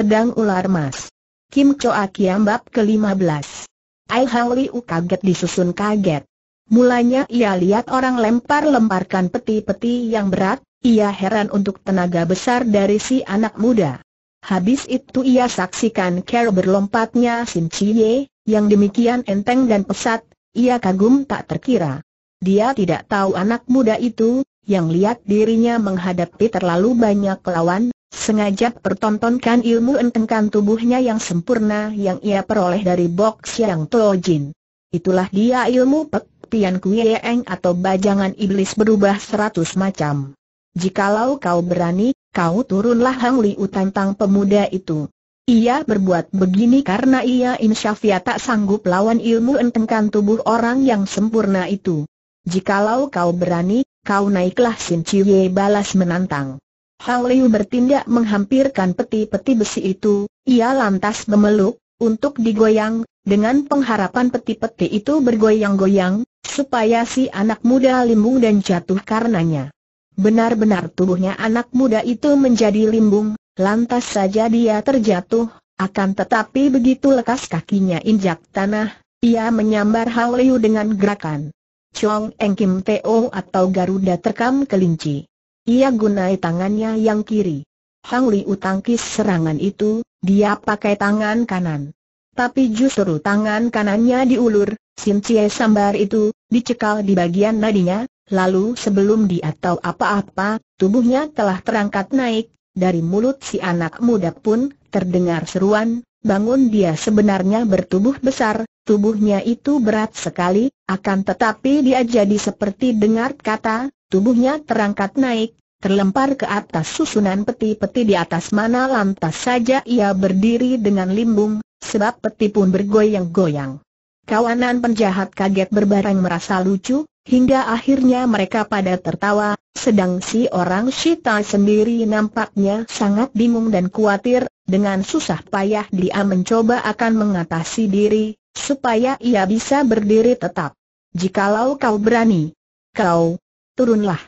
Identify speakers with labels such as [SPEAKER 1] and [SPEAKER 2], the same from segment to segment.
[SPEAKER 1] Pedang Ular Mas. Kim Choa Kiam Bab ke-15. Ai Hang Liu kaget disusun kaget. Mulanya ia lihat orang lempar-lemparkan peti-peti yang berat, ia heran untuk tenaga besar dari si anak muda. Habis itu ia saksikan Carol berlompatnya Sin Chie, yang demikian enteng dan pesat, ia kagum tak terkira. Dia tidak tahu anak muda itu, yang lihat dirinya menghadapi terlalu banyak lawan, Sengaja pertontonkan ilmu entengkan tubuhnya yang sempurna yang ia peroleh dari box yang Tojin. Itulah dia ilmu Pek Pian Kuyeng atau bajangan iblis berubah seratus macam. Jikalau kau berani, kau turunlah Hang Liu tantang pemuda itu. Ia berbuat begini karena ia insyafia tak sanggup lawan ilmu entengkan tubuh orang yang sempurna itu. Jikalau kau berani, kau naiklah Sin Ye balas menantang. Hang Liu bertindak menghampirkan peti-peti besi itu, ia lantas memeluk, untuk digoyang, dengan pengharapan peti-peti itu bergoyang-goyang, supaya si anak muda limbung dan jatuh karenanya. Benar-benar tubuhnya anak muda itu menjadi limbung, lantas saja dia terjatuh, akan tetapi begitu lekas kakinya injak tanah, ia menyambar Hang Liu dengan gerakan. Chong Eng Kim Teo atau Garuda terkam kelinci. Ia gunai tangannya yang kiri. Hang Li utangkis serangan itu, dia pakai tangan kanan. Tapi justru tangan kanannya diulur, Sim Cie sambar itu, dicekal di bagian nadinya, lalu sebelum dia tahu apa-apa, tubuhnya telah terangkat naik, dari mulut si anak muda pun, terdengar seruan, bangun dia sebenarnya bertubuh besar, tubuhnya itu berat sekali, akan tetapi dia jadi seperti dengar kata, tubuhnya terangkat naik, terlempar ke atas susunan peti-peti di atas mana lantas saja ia berdiri dengan limbung, sebab peti pun bergoyang-goyang. Kawanan penjahat kaget berbareng merasa lucu, hingga akhirnya mereka pada tertawa, sedang si orang Shita sendiri nampaknya sangat bingung dan khawatir, dengan susah payah dia mencoba akan mengatasi diri, supaya ia bisa berdiri tetap. Jikalau kau berani, kau turunlah.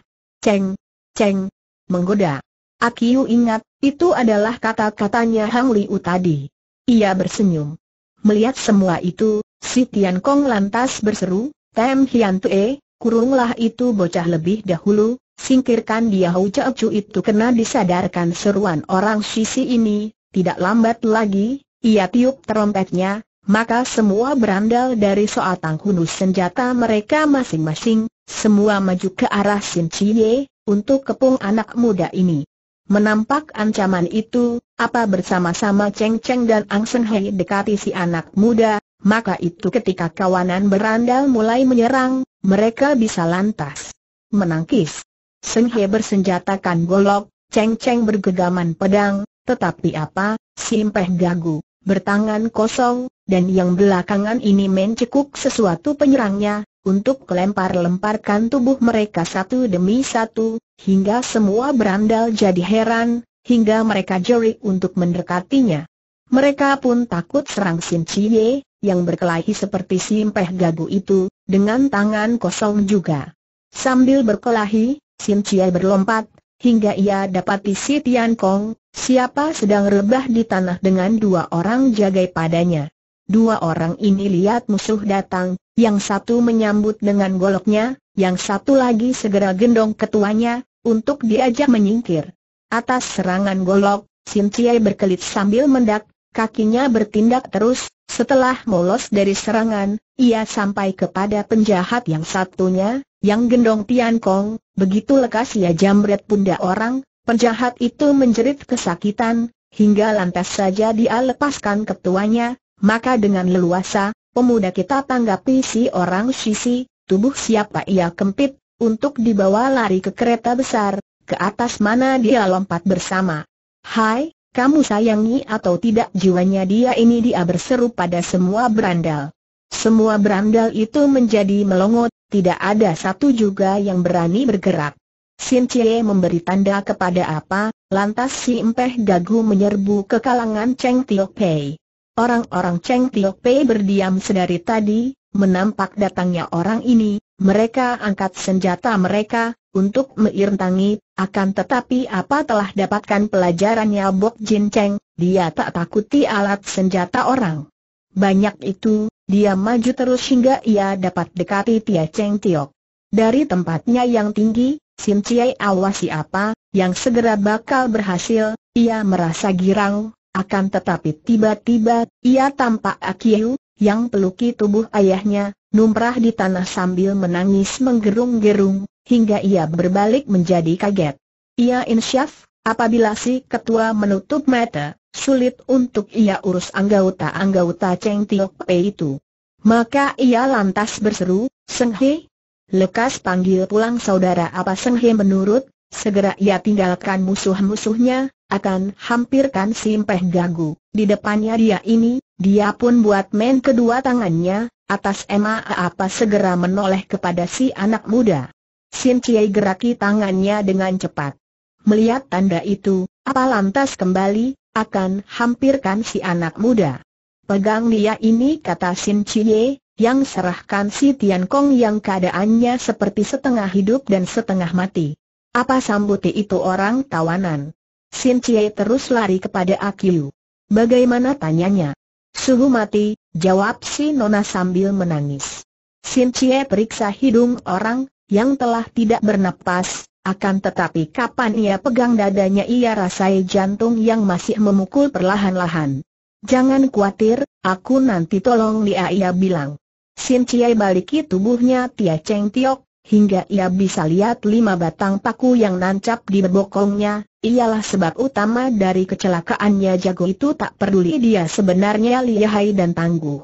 [SPEAKER 1] Ceng, Ceng. Menggoda. Akiu ingat, itu adalah kata-katanya Hang Liu tadi. Ia bersenyum. Melihat semua itu, si Tian Kong lantas berseru, Tem Hian Tue, kurunglah itu bocah lebih dahulu, singkirkan dia Hou Chu itu kena disadarkan seruan orang sisi ini, tidak lambat lagi, ia tiup terompetnya. maka semua berandal dari soal hunus senjata mereka masing-masing, semua maju ke arah Sin Cie, untuk kepung anak muda ini. Menampak ancaman itu, apa bersama-sama Cheng Cheng dan Ang Sen Hei dekati si anak muda, maka itu ketika kawanan berandal mulai menyerang, mereka bisa lantas menangkis. Sen Hei bersenjatakan golok, Cheng Cheng bergegaman pedang, tetapi apa, Simpeh gagu, bertangan kosong, dan yang belakangan ini mencekuk sesuatu penyerangnya, untuk lempar-lemparkan tubuh mereka satu demi satu, hingga semua berandal jadi heran, hingga mereka jerik untuk mendekatinya. Mereka pun takut serang Sin Cie, yang berkelahi seperti Impeh gagu itu, dengan tangan kosong juga. Sambil berkelahi, Sin Cie berlompat, hingga ia dapati si Tian Kong, siapa sedang rebah di tanah dengan dua orang jagai padanya. Dua orang ini lihat musuh datang, yang satu menyambut dengan goloknya, yang satu lagi segera gendong ketuanya, untuk diajak menyingkir. Atas serangan golok, Sintiai berkelit sambil mendak, kakinya bertindak terus, setelah molos dari serangan, ia sampai kepada penjahat yang satunya, yang gendong Tian Kong, begitu lekas ia jambret pundak orang, penjahat itu menjerit kesakitan, hingga lantas saja dia lepaskan ketuanya, maka dengan leluasa, Pemuda kita tanggapi si orang sisi, tubuh siapa ia kempit, untuk dibawa lari ke kereta besar, ke atas mana dia lompat bersama. Hai, kamu sayangi atau tidak jiwanya dia ini dia berseru pada semua berandal. Semua berandal itu menjadi melongot, tidak ada satu juga yang berani bergerak. Sin Cie memberi tanda kepada apa, lantas si Empeh Gagu menyerbu ke kalangan Cheng Tio Pei. Orang-orang Cheng Tiok Pei berdiam sedari tadi, menampak datangnya orang ini, mereka angkat senjata mereka, untuk meirtangi, akan tetapi apa telah dapatkan pelajarannya Bok Jin Cheng, dia tak takuti alat senjata orang. Banyak itu, dia maju terus hingga ia dapat dekati Tia Cheng Tiok. Dari tempatnya yang tinggi, Sim Chiai awasi apa, yang segera bakal berhasil, ia merasa girang, akan tetapi tiba-tiba, ia tampak Akiu, yang peluki tubuh ayahnya, numrah di tanah sambil menangis menggerung-gerung, hingga ia berbalik menjadi kaget. Ia insyaf, apabila si ketua menutup mata, sulit untuk ia urus anggota-anggota Cheng Tiok Pei itu. Maka ia lantas berseru, Seng He, lekas panggil pulang saudara apa Seng He menurut, segera ia tinggalkan musuh-musuhnya, akan hampirkan Simpeh Gagu. Di depannya dia ini, dia pun buat main kedua tangannya, atas Emma apa segera menoleh kepada si anak muda. Sin Cie geraki tangannya dengan cepat. Melihat tanda itu, apa lantas kembali, akan hampirkan si anak muda. Pegang dia ini kata Sin Cie, yang serahkan si Tian Kong yang keadaannya seperti setengah hidup dan setengah mati. Apa sambuti itu orang tawanan? Sin Cie terus lari kepada Akiu. Bagaimana tanyanya? Suhu mati, jawab si Nona sambil menangis. Sin Cie periksa hidung orang yang telah tidak bernapas, akan tetapi kapan ia pegang dadanya ia rasai jantung yang masih memukul perlahan-lahan. Jangan khawatir, aku nanti tolong dia ia bilang. Sin Ciai baliki tubuhnya Tia Cheng Tiok, hingga ia bisa lihat lima batang paku yang nancap di bokongnya, ialah sebab utama dari kecelakaannya jago itu tak peduli dia sebenarnya lihai dan tangguh.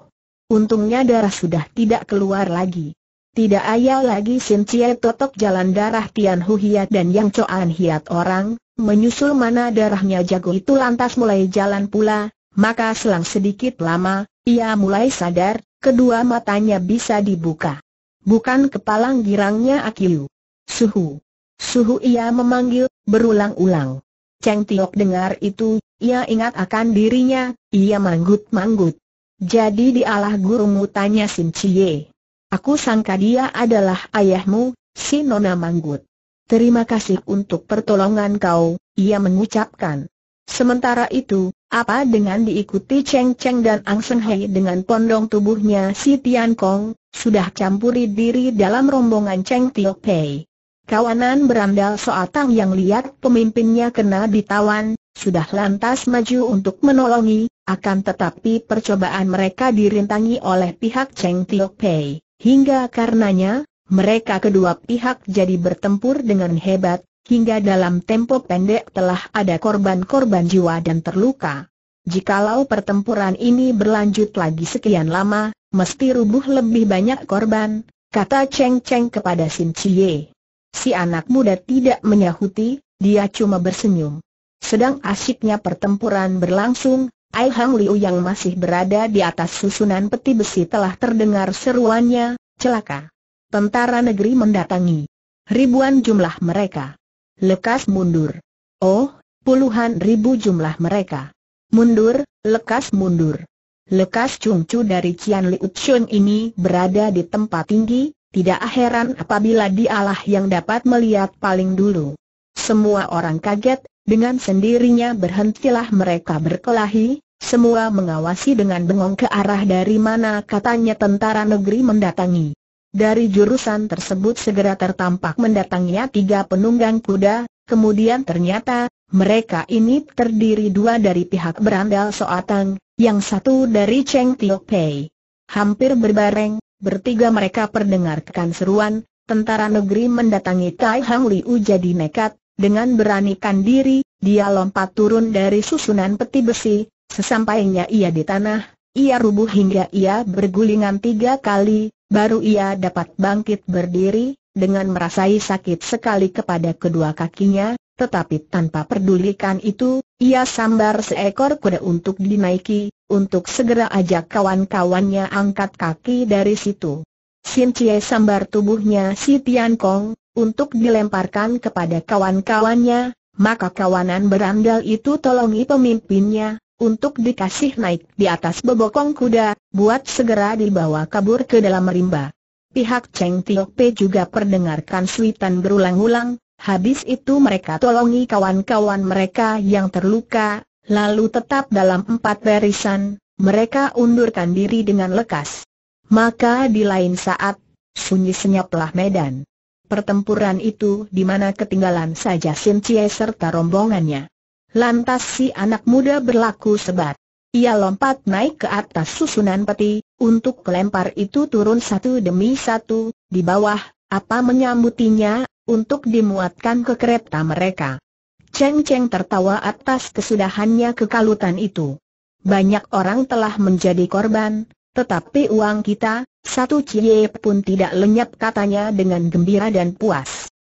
[SPEAKER 1] Untungnya darah sudah tidak keluar lagi. Tidak ayal lagi Sin Cie totok jalan darah Tian Hu Hiat dan Yang Coan Hiat orang, menyusul mana darahnya jago itu lantas mulai jalan pula, maka selang sedikit lama, ia mulai sadar, kedua matanya bisa dibuka bukan kepalang girangnya Akiu. Suhu. Suhu ia memanggil, berulang-ulang. Cheng Tiok dengar itu, ia ingat akan dirinya, ia manggut-manggut. Jadi dialah gurumu tanya Sim Chie. Aku sangka dia adalah ayahmu, si Nona Manggut. Terima kasih untuk pertolongan kau, ia mengucapkan. Sementara itu, apa dengan diikuti Cheng Cheng dan Ang Sen Hei dengan pondong tubuhnya si Tian Kong, sudah campuri diri dalam rombongan Cheng Tio Pei. Kawanan berandal Soatang yang lihat pemimpinnya kena ditawan, sudah lantas maju untuk menolongi, akan tetapi percobaan mereka dirintangi oleh pihak Cheng Tio Pei. Hingga karenanya, mereka kedua pihak jadi bertempur dengan hebat, hingga dalam tempo pendek telah ada korban-korban jiwa dan terluka. Jikalau pertempuran ini berlanjut lagi sekian lama, mesti rubuh lebih banyak korban, kata Cheng Cheng kepada Sim Chie. Si anak muda tidak menyahuti, dia cuma bersenyum. Sedang asyiknya pertempuran berlangsung, Ai Hang Liu yang masih berada di atas susunan peti besi telah terdengar seruannya, celaka. Tentara negeri mendatangi. Ribuan jumlah mereka lekas mundur. Oh, puluhan ribu jumlah mereka. Mundur, lekas mundur. Lekas cungcu dari Cian Liu Chun ini berada di tempat tinggi, tidak heran apabila dialah yang dapat melihat paling dulu. Semua orang kaget, dengan sendirinya berhentilah mereka berkelahi, semua mengawasi dengan bengong ke arah dari mana katanya tentara negeri mendatangi. Dari jurusan tersebut segera tertampak mendatangnya tiga penunggang kuda, kemudian ternyata, mereka ini terdiri dua dari pihak berandal Soatang, yang satu dari Cheng Tio Pei. Hampir berbareng, bertiga mereka perdengarkan seruan, tentara negeri mendatangi Tai Hang Liu jadi nekat, dengan beranikan diri, dia lompat turun dari susunan peti besi, sesampainya ia di tanah, ia rubuh hingga ia bergulingan tiga kali, Baru ia dapat bangkit berdiri, dengan merasai sakit sekali kepada kedua kakinya, tetapi tanpa pedulikan itu, ia sambar seekor kuda untuk dinaiki, untuk segera ajak kawan-kawannya angkat kaki dari situ. Sin Cie sambar tubuhnya si Tian Kong, untuk dilemparkan kepada kawan-kawannya, maka kawanan berandal itu tolongi pemimpinnya, untuk dikasih naik di atas bebokong kuda, buat segera dibawa kabur ke dalam rimba. Pihak Cheng Tiok Pe juga perdengarkan suitan berulang-ulang, habis itu mereka tolongi kawan-kawan mereka yang terluka, lalu tetap dalam empat barisan, mereka undurkan diri dengan lekas. Maka di lain saat, sunyi senyaplah medan. Pertempuran itu di mana ketinggalan saja Sin Cie serta rombongannya. Lantas si anak muda berlaku sebat. Ia lompat naik ke atas susunan peti, untuk kelempar itu turun satu demi satu, di bawah, apa menyambutinya, untuk dimuatkan ke kereta mereka. Cheng Cheng tertawa atas kesudahannya kekalutan itu. Banyak orang telah menjadi korban, tetapi uang kita, satu cie pun tidak lenyap katanya dengan gembira dan puas.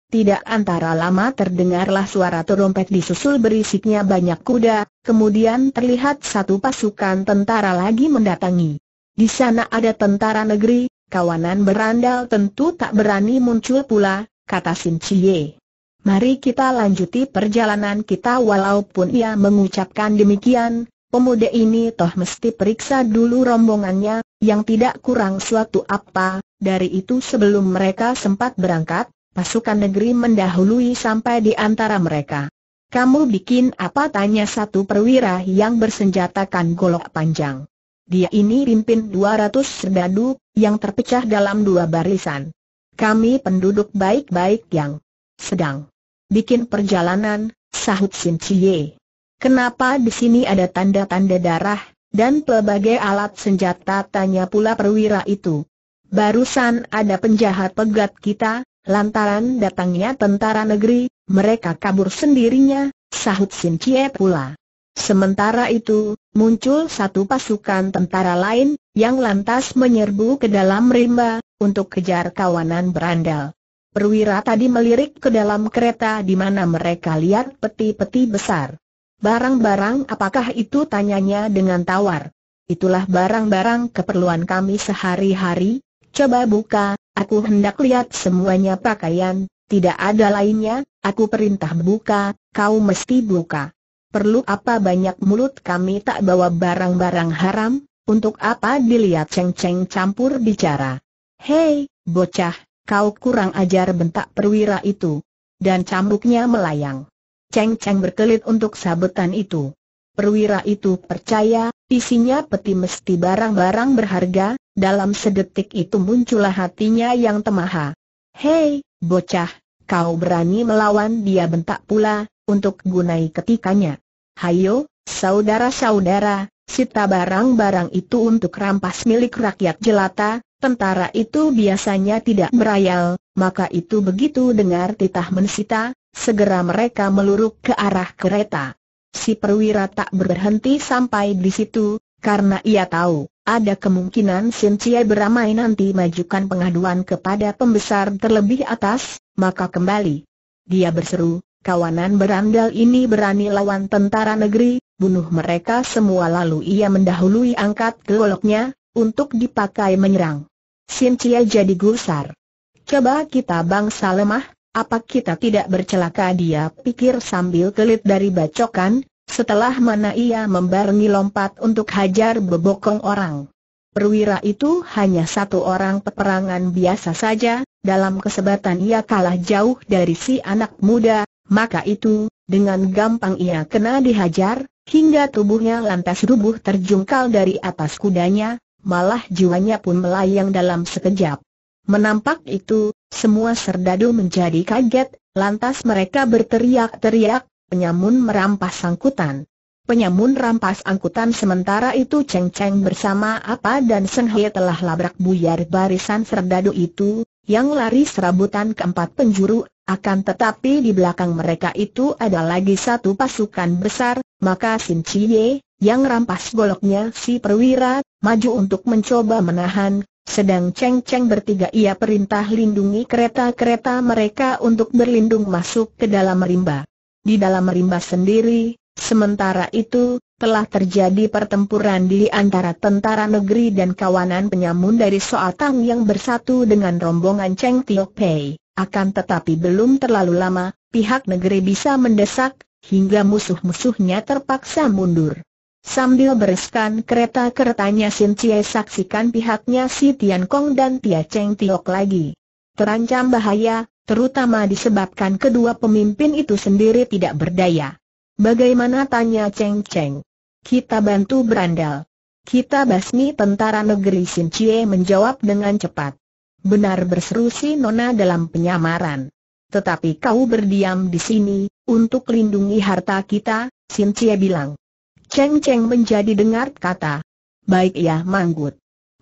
[SPEAKER 1] Tidak antara lama terdengarlah suara terompet disusul berisiknya banyak kuda, kemudian terlihat satu pasukan tentara lagi mendatangi. Di sana ada tentara negeri, kawanan berandal tentu tak berani muncul pula, kata Sin Chie. Mari kita lanjuti perjalanan kita walaupun ia mengucapkan demikian, pemuda ini toh mesti periksa dulu rombongannya, yang tidak kurang suatu apa, dari itu sebelum mereka sempat berangkat, pasukan negeri mendahului sampai di antara mereka. Kamu bikin apa tanya satu perwira yang bersenjatakan golok panjang. Dia ini pimpin 200 serdadu, yang terpecah dalam dua barisan. Kami penduduk baik-baik yang sedang bikin perjalanan, sahut Sin Chie. Kenapa di sini ada tanda-tanda darah, dan pelbagai alat senjata tanya pula perwira itu. Barusan ada penjahat pegat kita, Lantaran datangnya tentara negeri, mereka kabur sendirinya, sahut Sin Cie pula. Sementara itu, muncul satu pasukan tentara lain, yang lantas menyerbu ke dalam rimba, untuk kejar kawanan berandal. Perwira tadi melirik ke dalam kereta di mana mereka lihat peti-peti besar. Barang-barang apakah itu tanyanya dengan tawar. Itulah barang-barang keperluan kami sehari-hari, coba buka, Aku hendak lihat semuanya pakaian, tidak ada lainnya, aku perintah buka, kau mesti buka. Perlu apa banyak mulut kami tak bawa barang-barang haram, untuk apa dilihat ceng-ceng campur bicara. Hei, bocah, kau kurang ajar bentak perwira itu. Dan cambuknya melayang. Ceng-ceng berkelit untuk sabetan itu. Perwira itu percaya, isinya peti mesti barang-barang berharga, dalam sedetik itu muncullah hatinya yang temaha. Hei, bocah, kau berani melawan dia bentak pula, untuk gunai ketikanya. Hayo, saudara-saudara, sita barang-barang itu untuk rampas milik rakyat jelata, tentara itu biasanya tidak berayal, maka itu begitu dengar titah mensita, segera mereka meluruk ke arah kereta. Si perwira tak berhenti sampai di situ, karena ia tahu, ada kemungkinan Sin Cie beramai nanti majukan pengaduan kepada pembesar terlebih atas, maka kembali. Dia berseru, kawanan berandal ini berani lawan tentara negeri, bunuh mereka semua lalu ia mendahului angkat goloknya, untuk dipakai menyerang. Sin Cie jadi gusar. Coba kita bangsa lemah, apa kita tidak bercelaka dia pikir sambil kelit dari bacokan, setelah mana ia membarengi lompat untuk hajar bebokong orang. Perwira itu hanya satu orang peperangan biasa saja, dalam kesebatan ia kalah jauh dari si anak muda, maka itu, dengan gampang ia kena dihajar, hingga tubuhnya lantas rubuh terjungkal dari atas kudanya, malah jiwanya pun melayang dalam sekejap. Menampak itu, semua serdadu menjadi kaget, lantas mereka berteriak-teriak, penyamun merampas angkutan. Penyamun rampas angkutan sementara itu Cheng Cheng bersama Apa dan Seng He telah labrak buyar barisan serdadu itu, yang lari serabutan keempat penjuru, akan tetapi di belakang mereka itu ada lagi satu pasukan besar, maka Sin Chie, yang rampas goloknya si perwira, maju untuk mencoba menahan, sedang Cheng Cheng bertiga ia perintah lindungi kereta-kereta mereka untuk berlindung masuk ke dalam rimba di dalam rimba sendiri, sementara itu, telah terjadi pertempuran di antara tentara negeri dan kawanan penyamun dari Soatang yang bersatu dengan rombongan Cheng Tio Pei. Akan tetapi belum terlalu lama, pihak negeri bisa mendesak, hingga musuh-musuhnya terpaksa mundur. Sambil bereskan kereta-keretanya Sin Cie saksikan pihaknya si Tian Kong dan Tia Cheng Tiok lagi. Terancam bahaya, terutama disebabkan kedua pemimpin itu sendiri tidak berdaya. Bagaimana tanya Cheng Cheng? Kita bantu berandal. Kita basmi tentara negeri Sin Chie menjawab dengan cepat. Benar berseru si Nona dalam penyamaran. Tetapi kau berdiam di sini, untuk lindungi harta kita, Sin Chie bilang. Cheng Cheng menjadi dengar kata. Baik ya manggut.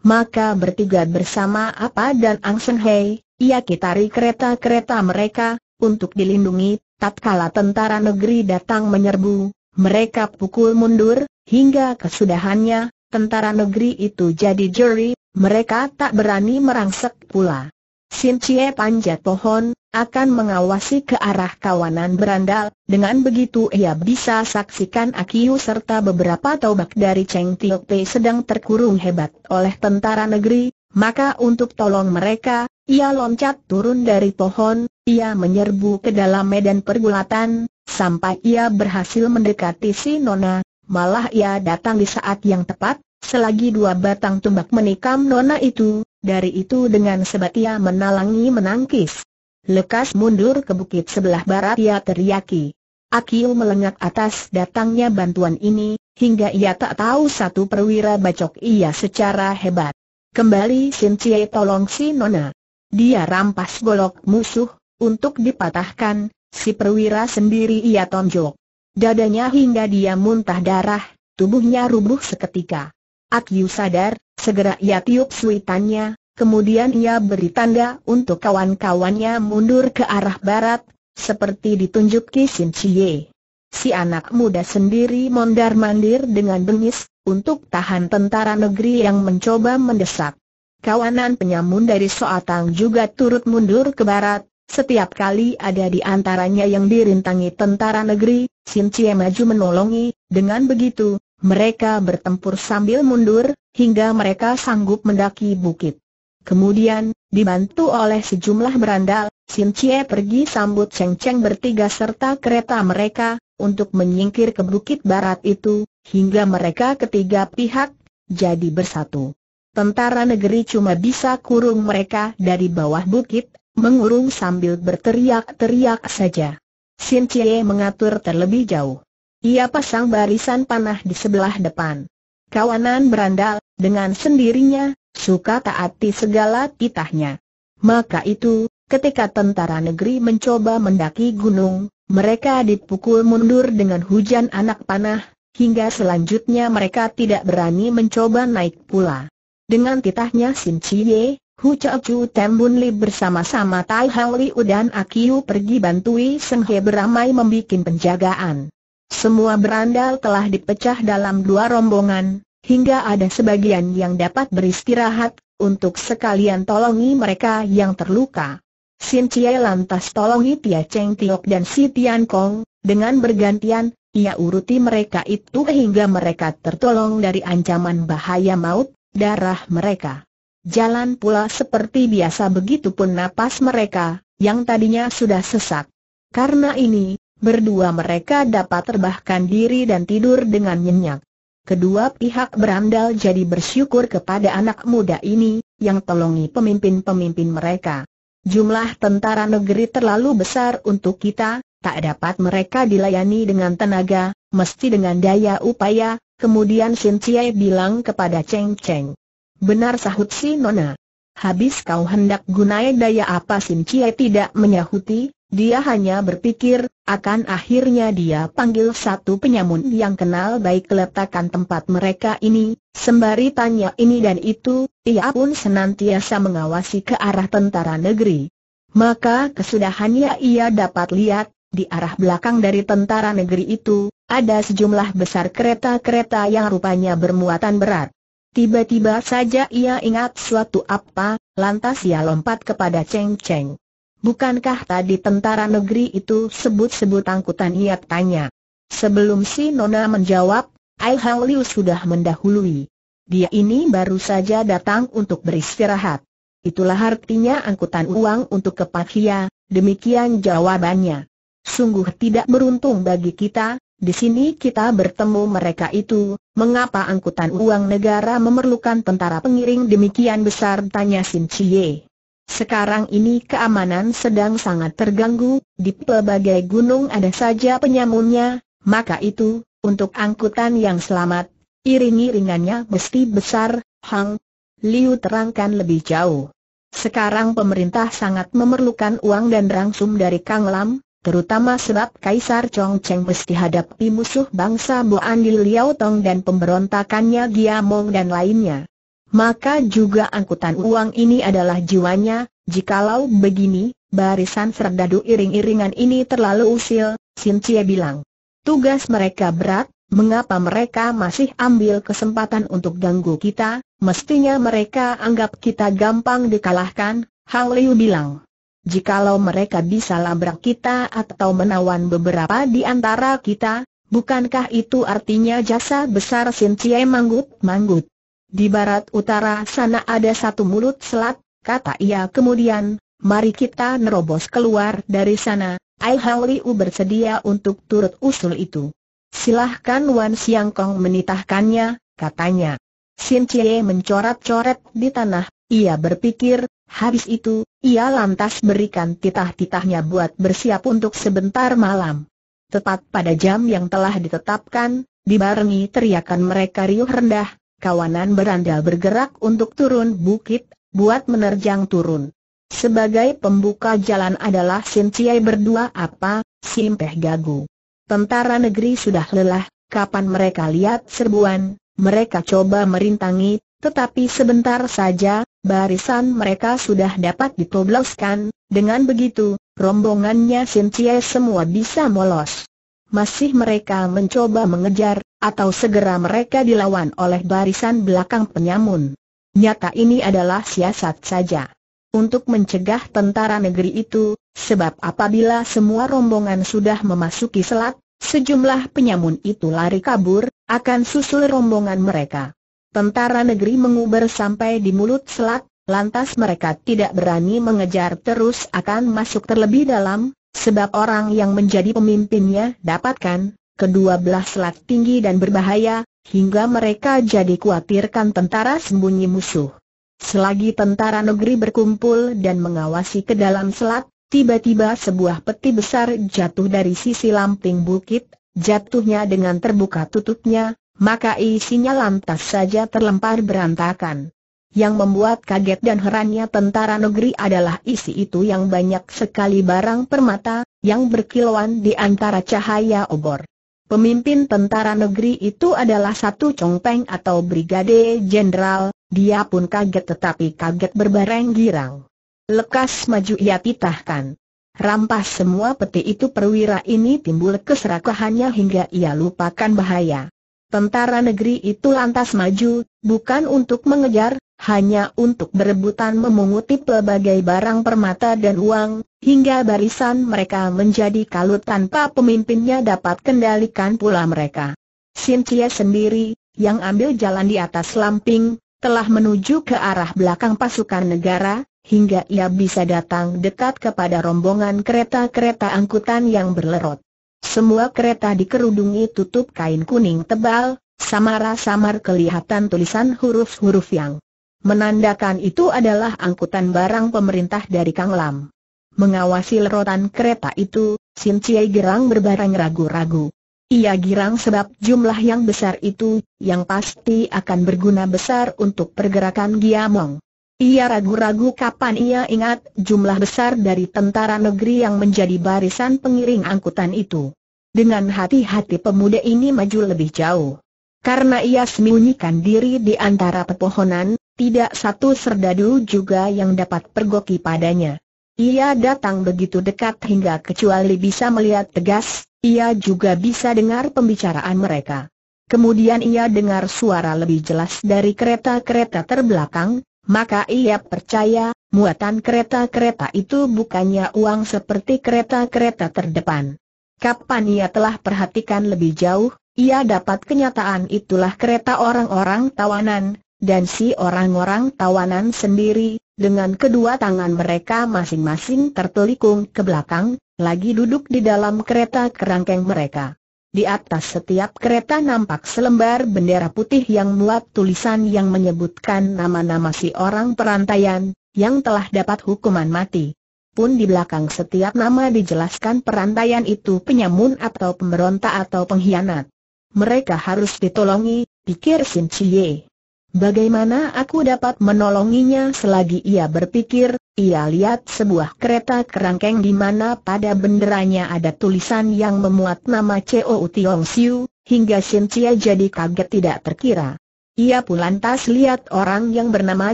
[SPEAKER 1] Maka bertiga bersama apa dan Ang Sen Hei, ia kitari kereta-kereta mereka, untuk dilindungi, tatkala tentara negeri datang menyerbu, mereka pukul mundur, hingga kesudahannya, tentara negeri itu jadi juri, mereka tak berani merangsek pula. Sim Cie panjat pohon, akan mengawasi ke arah kawanan berandal, dengan begitu ia bisa saksikan Akiu serta beberapa taubak dari Cheng Tiok Pei sedang terkurung hebat oleh tentara negeri, maka untuk tolong mereka, ia loncat turun dari pohon, ia menyerbu ke dalam medan pergulatan, sampai ia berhasil mendekati si Nona, malah ia datang di saat yang tepat, selagi dua batang tumbak menikam Nona itu, dari itu dengan sebat ia menalangi menangkis. Lekas mundur ke bukit sebelah barat ia teriaki. Akil melengak atas datangnya bantuan ini, hingga ia tak tahu satu perwira bacok ia secara hebat. Kembali Sin Cie tolong si Nona. Dia rampas golok musuh, untuk dipatahkan, si perwira sendiri ia tonjok. Dadanya hingga dia muntah darah, tubuhnya rubuh seketika. Akyu sadar, segera ia tiup suitannya, kemudian ia beri tanda untuk kawan-kawannya mundur ke arah barat, seperti ditunjuk Kisim Chie. Si anak muda sendiri mondar-mandir dengan bengis, untuk tahan tentara negeri yang mencoba mendesak. Kawanan penyamun dari Soatang juga turut mundur ke barat, setiap kali ada di antaranya yang dirintangi tentara negeri, Sin Cie maju menolongi, dengan begitu, mereka bertempur sambil mundur, hingga mereka sanggup mendaki bukit. Kemudian, dibantu oleh sejumlah berandal, Sin Cie pergi sambut Cheng Cheng bertiga serta kereta mereka, untuk menyingkir ke bukit barat itu, hingga mereka ketiga pihak, jadi bersatu tentara negeri cuma bisa kurung mereka dari bawah bukit, mengurung sambil berteriak-teriak saja. Sin Cie mengatur terlebih jauh. Ia pasang barisan panah di sebelah depan. Kawanan berandal, dengan sendirinya, suka taati segala titahnya. Maka itu, ketika tentara negeri mencoba mendaki gunung, mereka dipukul mundur dengan hujan anak panah, hingga selanjutnya mereka tidak berani mencoba naik pula. Dengan titahnya Sim Chie, Hu Chao Chu Tembun Li bersama-sama Tai Hang Liu dan Akiu pergi bantui Seng He beramai membuat penjagaan. Semua berandal telah dipecah dalam dua rombongan, hingga ada sebagian yang dapat beristirahat, untuk sekalian tolongi mereka yang terluka. Sin Chie lantas tolongi Tia Cheng Tiok dan Si Tian Kong, dengan bergantian, ia uruti mereka itu hingga mereka tertolong dari ancaman bahaya maut, darah mereka. Jalan pula seperti biasa begitu pun napas mereka, yang tadinya sudah sesak. Karena ini, berdua mereka dapat terbahkan diri dan tidur dengan nyenyak. Kedua pihak berandal jadi bersyukur kepada anak muda ini, yang tolongi pemimpin-pemimpin mereka. Jumlah tentara negeri terlalu besar untuk kita, tak dapat mereka dilayani dengan tenaga, mesti dengan daya upaya, Kemudian Sin Cie bilang kepada Cheng Cheng. Benar sahut si Nona. Habis kau hendak gunai daya apa Sin Cie tidak menyahuti, dia hanya berpikir, akan akhirnya dia panggil satu penyamun yang kenal baik keletakan tempat mereka ini, sembari tanya ini dan itu, ia pun senantiasa mengawasi ke arah tentara negeri. Maka kesudahannya ia dapat lihat, di arah belakang dari tentara negeri itu, ada sejumlah besar kereta-kereta yang rupanya bermuatan berat. Tiba-tiba saja ia ingat suatu apa, lantas ia lompat kepada Cheng Cheng. Bukankah tadi tentara negeri itu sebut-sebut angkutan ia tanya. Sebelum si Nona menjawab, Ai Hang Liu sudah mendahului. Dia ini baru saja datang untuk beristirahat. Itulah artinya angkutan uang untuk kepakia, demikian jawabannya. Sungguh tidak beruntung bagi kita, di sini kita bertemu mereka itu, mengapa angkutan uang negara memerlukan tentara pengiring demikian besar tanya Sin Chie. Sekarang ini keamanan sedang sangat terganggu, di pelbagai gunung ada saja penyamunnya, maka itu, untuk angkutan yang selamat, iring-iringannya mesti besar, Hang. Liu terangkan lebih jauh. Sekarang pemerintah sangat memerlukan uang dan rangsum dari Kang Lam, terutama sebab Kaisar Chong Cheng mesti hadapi musuh bangsa Boan di Liao Tong dan pemberontakannya Giamong dan lainnya. Maka juga angkutan uang ini adalah jiwanya, jikalau begini, barisan serdadu iring-iringan ini terlalu usil, Sin Chie bilang. Tugas mereka berat, mengapa mereka masih ambil kesempatan untuk ganggu kita, mestinya mereka anggap kita gampang dikalahkan, Hang Liu bilang. Jikalau mereka bisa labrak kita atau menawan beberapa di antara kita, bukankah itu artinya jasa besar Sin Cie manggut-manggut? Di barat utara sana ada satu mulut selat, kata ia kemudian, mari kita nerobos keluar dari sana, Ai Hao Liu bersedia untuk turut usul itu. Silahkan Wan Siang Kong menitahkannya, katanya. Sin Cie mencorat-coret di tanah, ia berpikir, habis itu, ia lantas berikan titah-titahnya buat bersiap untuk sebentar malam. Tepat pada jam yang telah ditetapkan, dibarengi teriakan mereka riuh rendah, kawanan berandal bergerak untuk turun bukit, buat menerjang turun. Sebagai pembuka jalan adalah Sin Ciai berdua apa, Simpeh Gagu. Tentara negeri sudah lelah, kapan mereka lihat serbuan, mereka coba merintangi, tetapi sebentar saja, barisan mereka sudah dapat ditobloskan. dengan begitu, rombongannya Sintia semua bisa molos. Masih mereka mencoba mengejar, atau segera mereka dilawan oleh barisan belakang penyamun. Nyata ini adalah siasat saja. Untuk mencegah tentara negeri itu, sebab apabila semua rombongan sudah memasuki selat, sejumlah penyamun itu lari kabur, akan susul rombongan mereka. Tentara negeri menguber sampai di mulut selat, lantas mereka tidak berani mengejar terus akan masuk terlebih dalam, sebab orang yang menjadi pemimpinnya dapatkan, kedua belah selat tinggi dan berbahaya, hingga mereka jadi khawatirkan tentara sembunyi musuh. Selagi tentara negeri berkumpul dan mengawasi ke dalam selat, tiba-tiba sebuah peti besar jatuh dari sisi lamping bukit, jatuhnya dengan terbuka tutupnya, maka isinya lantas saja terlempar berantakan. Yang membuat kaget dan herannya tentara negeri adalah isi itu yang banyak sekali barang permata, yang berkilauan di antara cahaya obor. Pemimpin tentara negeri itu adalah satu congpeng atau brigade jenderal, dia pun kaget tetapi kaget berbareng girang. Lekas maju ia titahkan. Rampas semua peti itu perwira ini timbul keserakahannya hingga ia lupakan bahaya tentara negeri itu lantas maju, bukan untuk mengejar, hanya untuk berebutan memunguti pelbagai barang permata dan uang, hingga barisan mereka menjadi kalut tanpa pemimpinnya dapat kendalikan pula mereka. Chia sendiri, yang ambil jalan di atas lamping, telah menuju ke arah belakang pasukan negara, hingga ia bisa datang dekat kepada rombongan kereta-kereta angkutan yang berlerot. Semua kereta dikerudungi tutup kain kuning tebal, samar-samar kelihatan tulisan huruf-huruf yang menandakan itu adalah angkutan barang pemerintah dari Kang Lam. Mengawasi lerotan kereta itu, Sin Cie Girang berbarang ragu-ragu. Ia girang sebab jumlah yang besar itu, yang pasti akan berguna besar untuk pergerakan Giamong. Ia ragu-ragu kapan ia ingat jumlah besar dari tentara negeri yang menjadi barisan pengiring angkutan itu. Dengan hati-hati pemuda ini maju lebih jauh. Karena ia sembunyikan diri di antara pepohonan, tidak satu serdadu juga yang dapat pergoki padanya. Ia datang begitu dekat hingga kecuali bisa melihat tegas, ia juga bisa dengar pembicaraan mereka. Kemudian ia dengar suara lebih jelas dari kereta-kereta terbelakang, maka ia percaya, muatan kereta-kereta itu bukannya uang seperti kereta-kereta terdepan. Kapan ia telah perhatikan lebih jauh, ia dapat kenyataan itulah kereta orang-orang tawanan, dan si orang-orang tawanan sendiri, dengan kedua tangan mereka masing-masing tertelikung ke belakang, lagi duduk di dalam kereta kerangkeng mereka di atas setiap kereta nampak selembar bendera putih yang muat tulisan yang menyebutkan nama-nama si orang perantaian, yang telah dapat hukuman mati. Pun di belakang setiap nama dijelaskan perantaian itu penyamun atau pemberontak atau pengkhianat. Mereka harus ditolongi, pikir Sin Chie. Bagaimana aku dapat menolonginya selagi ia berpikir, ia lihat sebuah kereta kerangkeng di mana pada benderanya ada tulisan yang memuat nama C.O. Tiong Siu, hingga Sin Chia jadi kaget tidak terkira. Ia pun lantas lihat orang yang bernama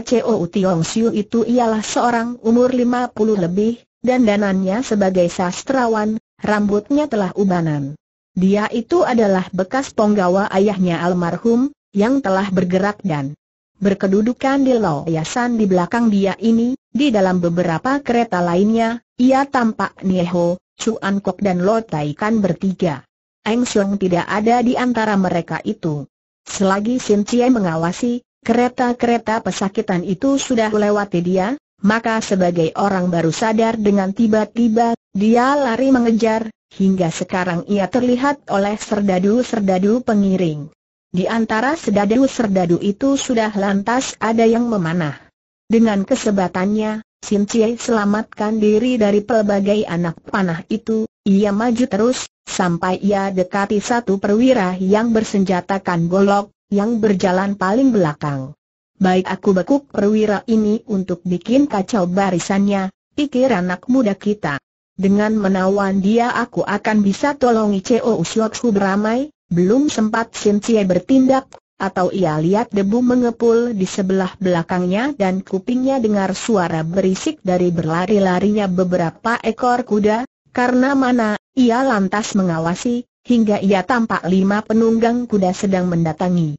[SPEAKER 1] C.O. Tiong Siu itu ialah seorang umur 50 lebih, dan danannya sebagai sastrawan, rambutnya telah ubanan. Dia itu adalah bekas penggawa ayahnya almarhum, yang telah bergerak dan berkedudukan di yayasan di belakang dia ini, di dalam beberapa kereta lainnya, ia tampak Nieho, Chuan Kok dan Lo Tai Kan bertiga. Eng Xiong tidak ada di antara mereka itu. Selagi Sin Chie mengawasi, kereta-kereta pesakitan itu sudah melewati dia, maka sebagai orang baru sadar dengan tiba-tiba, dia lari mengejar, hingga sekarang ia terlihat oleh serdadu-serdadu pengiring. Di antara serdadu serdadu itu sudah lantas ada yang memanah. Dengan kesebatannya, Sin Cie selamatkan diri dari pelbagai anak panah itu, ia maju terus, sampai ia dekati satu perwira yang bersenjatakan golok, yang berjalan paling belakang. Baik aku bekuk perwira ini untuk bikin kacau barisannya, pikir anak muda kita. Dengan menawan dia aku akan bisa tolongi Ceo Usyoksu beramai, belum sempat Sin Cie bertindak, atau ia lihat debu mengepul di sebelah belakangnya dan kupingnya dengar suara berisik dari berlari-larinya beberapa ekor kuda, karena mana, ia lantas mengawasi, hingga ia tampak lima penunggang kuda sedang mendatangi.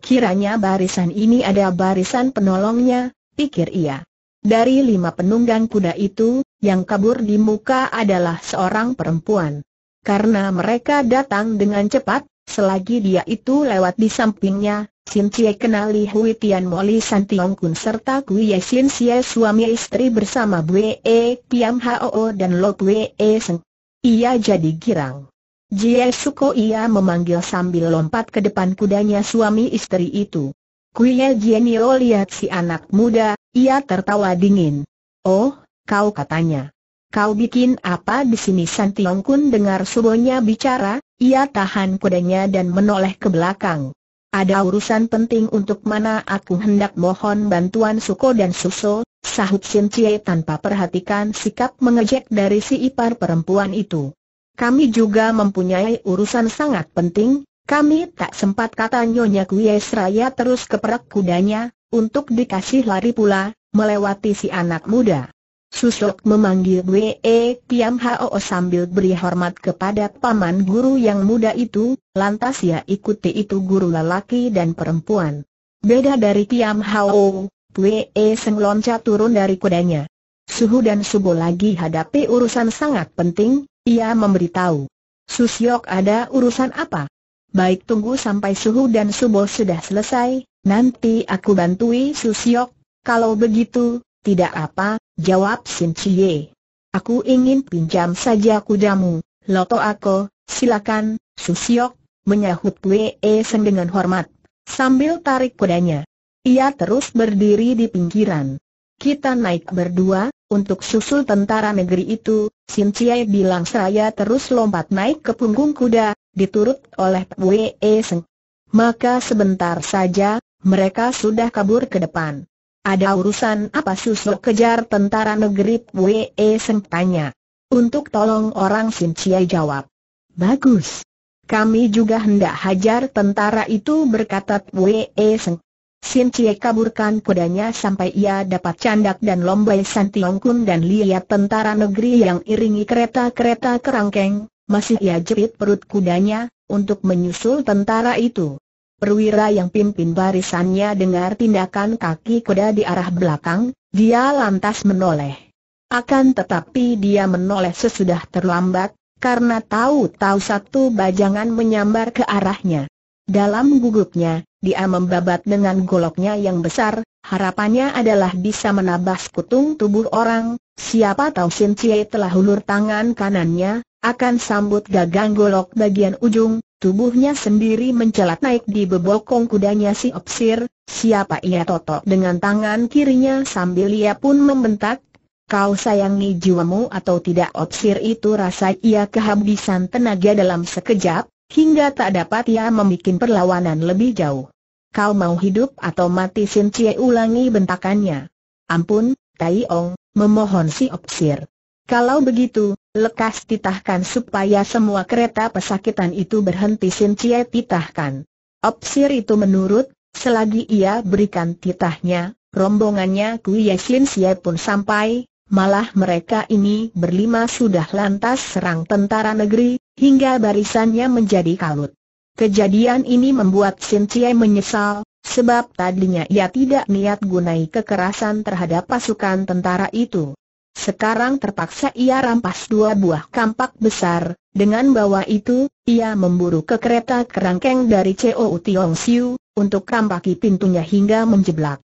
[SPEAKER 1] Kiranya barisan ini ada barisan penolongnya, pikir ia. Dari lima penunggang kuda itu, yang kabur di muka adalah seorang perempuan. Karena mereka datang dengan cepat, Selagi dia itu lewat di sampingnya, Sin Cie kenali Hui Tian Moli San Tiong Kun serta Kui Ye Sin Cie suami istri bersama E Piam Hao dan Lo E Seng. Ia jadi girang. Jie Suko ia memanggil sambil lompat ke depan kudanya suami istri itu. Kuya Jie Jienio lihat si anak muda, ia tertawa dingin. Oh, kau katanya. Kau bikin apa di sini San Kun dengar subonya bicara, ia tahan kudanya dan menoleh ke belakang. Ada urusan penting untuk mana aku hendak mohon bantuan Suko dan Suso, sahut Sin Cie tanpa perhatikan sikap mengejek dari si ipar perempuan itu. Kami juga mempunyai urusan sangat penting, kami tak sempat kata Nyonya Kuyes Raya terus keperak kudanya, untuk dikasih lari pula, melewati si anak muda. Susok memanggil Wee e Piam Hao sambil beri hormat kepada paman guru yang muda itu, lantas ia ikuti itu guru lelaki dan perempuan. Beda dari Piam Hao, Wee e Seng loncat turun dari kudanya. Suhu dan Subo lagi hadapi urusan sangat penting, ia memberitahu. Susyok ada urusan apa? Baik tunggu sampai Suhu dan Subo sudah selesai, nanti aku bantui Susyok, kalau begitu, tidak apa, Jawab Sim Cie. Aku ingin pinjam saja kudamu, Loto Ako, silakan, Susiok, menyahut Wee Sen dengan hormat, sambil tarik kudanya. Ia terus berdiri di pinggiran. Kita naik berdua, untuk susul tentara negeri itu, Sim Cie bilang seraya terus lompat naik ke punggung kuda, diturut oleh Wee Sen. Maka sebentar saja, mereka sudah kabur ke depan. Ada urusan apa susuk kejar tentara negeri Wee tanya. Untuk tolong orang Sin Chiai jawab. Bagus. Kami juga hendak hajar tentara itu berkata Wee Seng. Sin Chie kaburkan kudanya sampai ia dapat candak dan lombai San Tiong Kun dan lihat tentara negeri yang iringi kereta-kereta kerangkeng, masih ia jepit perut kudanya, untuk menyusul tentara itu. Perwira yang pimpin barisannya dengar tindakan kaki kuda di arah belakang, dia lantas menoleh. Akan tetapi dia menoleh sesudah terlambat, karena tahu-tahu satu bajangan menyambar ke arahnya. Dalam gugupnya, dia membabat dengan goloknya yang besar, harapannya adalah bisa menabas kutung tubuh orang, siapa tahu Sin Cie telah ulur tangan kanannya, akan sambut gagang golok bagian ujung, Tubuhnya sendiri mencelat naik di bebokong kudanya si Opsir, siapa ia totok dengan tangan kirinya sambil ia pun membentak, Kau sayangi jiwamu atau tidak Opsir itu rasa ia kehabisan tenaga dalam sekejap, hingga tak dapat ia membuat perlawanan lebih jauh. Kau mau hidup atau mati Sin Cie ulangi bentakannya. Ampun, Tai Ong, memohon si Opsir. Kalau begitu, lekas titahkan supaya semua kereta pesakitan itu berhenti Sin Cie titahkan. Opsir itu menurut, selagi ia berikan titahnya, rombongannya Kuya Sin Cie pun sampai, malah mereka ini berlima sudah lantas serang tentara negeri, hingga barisannya menjadi kalut. Kejadian ini membuat Sin Cie menyesal, sebab tadinya ia tidak niat gunai kekerasan terhadap pasukan tentara itu. Sekarang terpaksa ia rampas dua buah kampak besar, dengan bawa itu, ia memburu ke kereta kerangkeng dari CO Tiong Siu, untuk rampaki pintunya hingga menjeblak.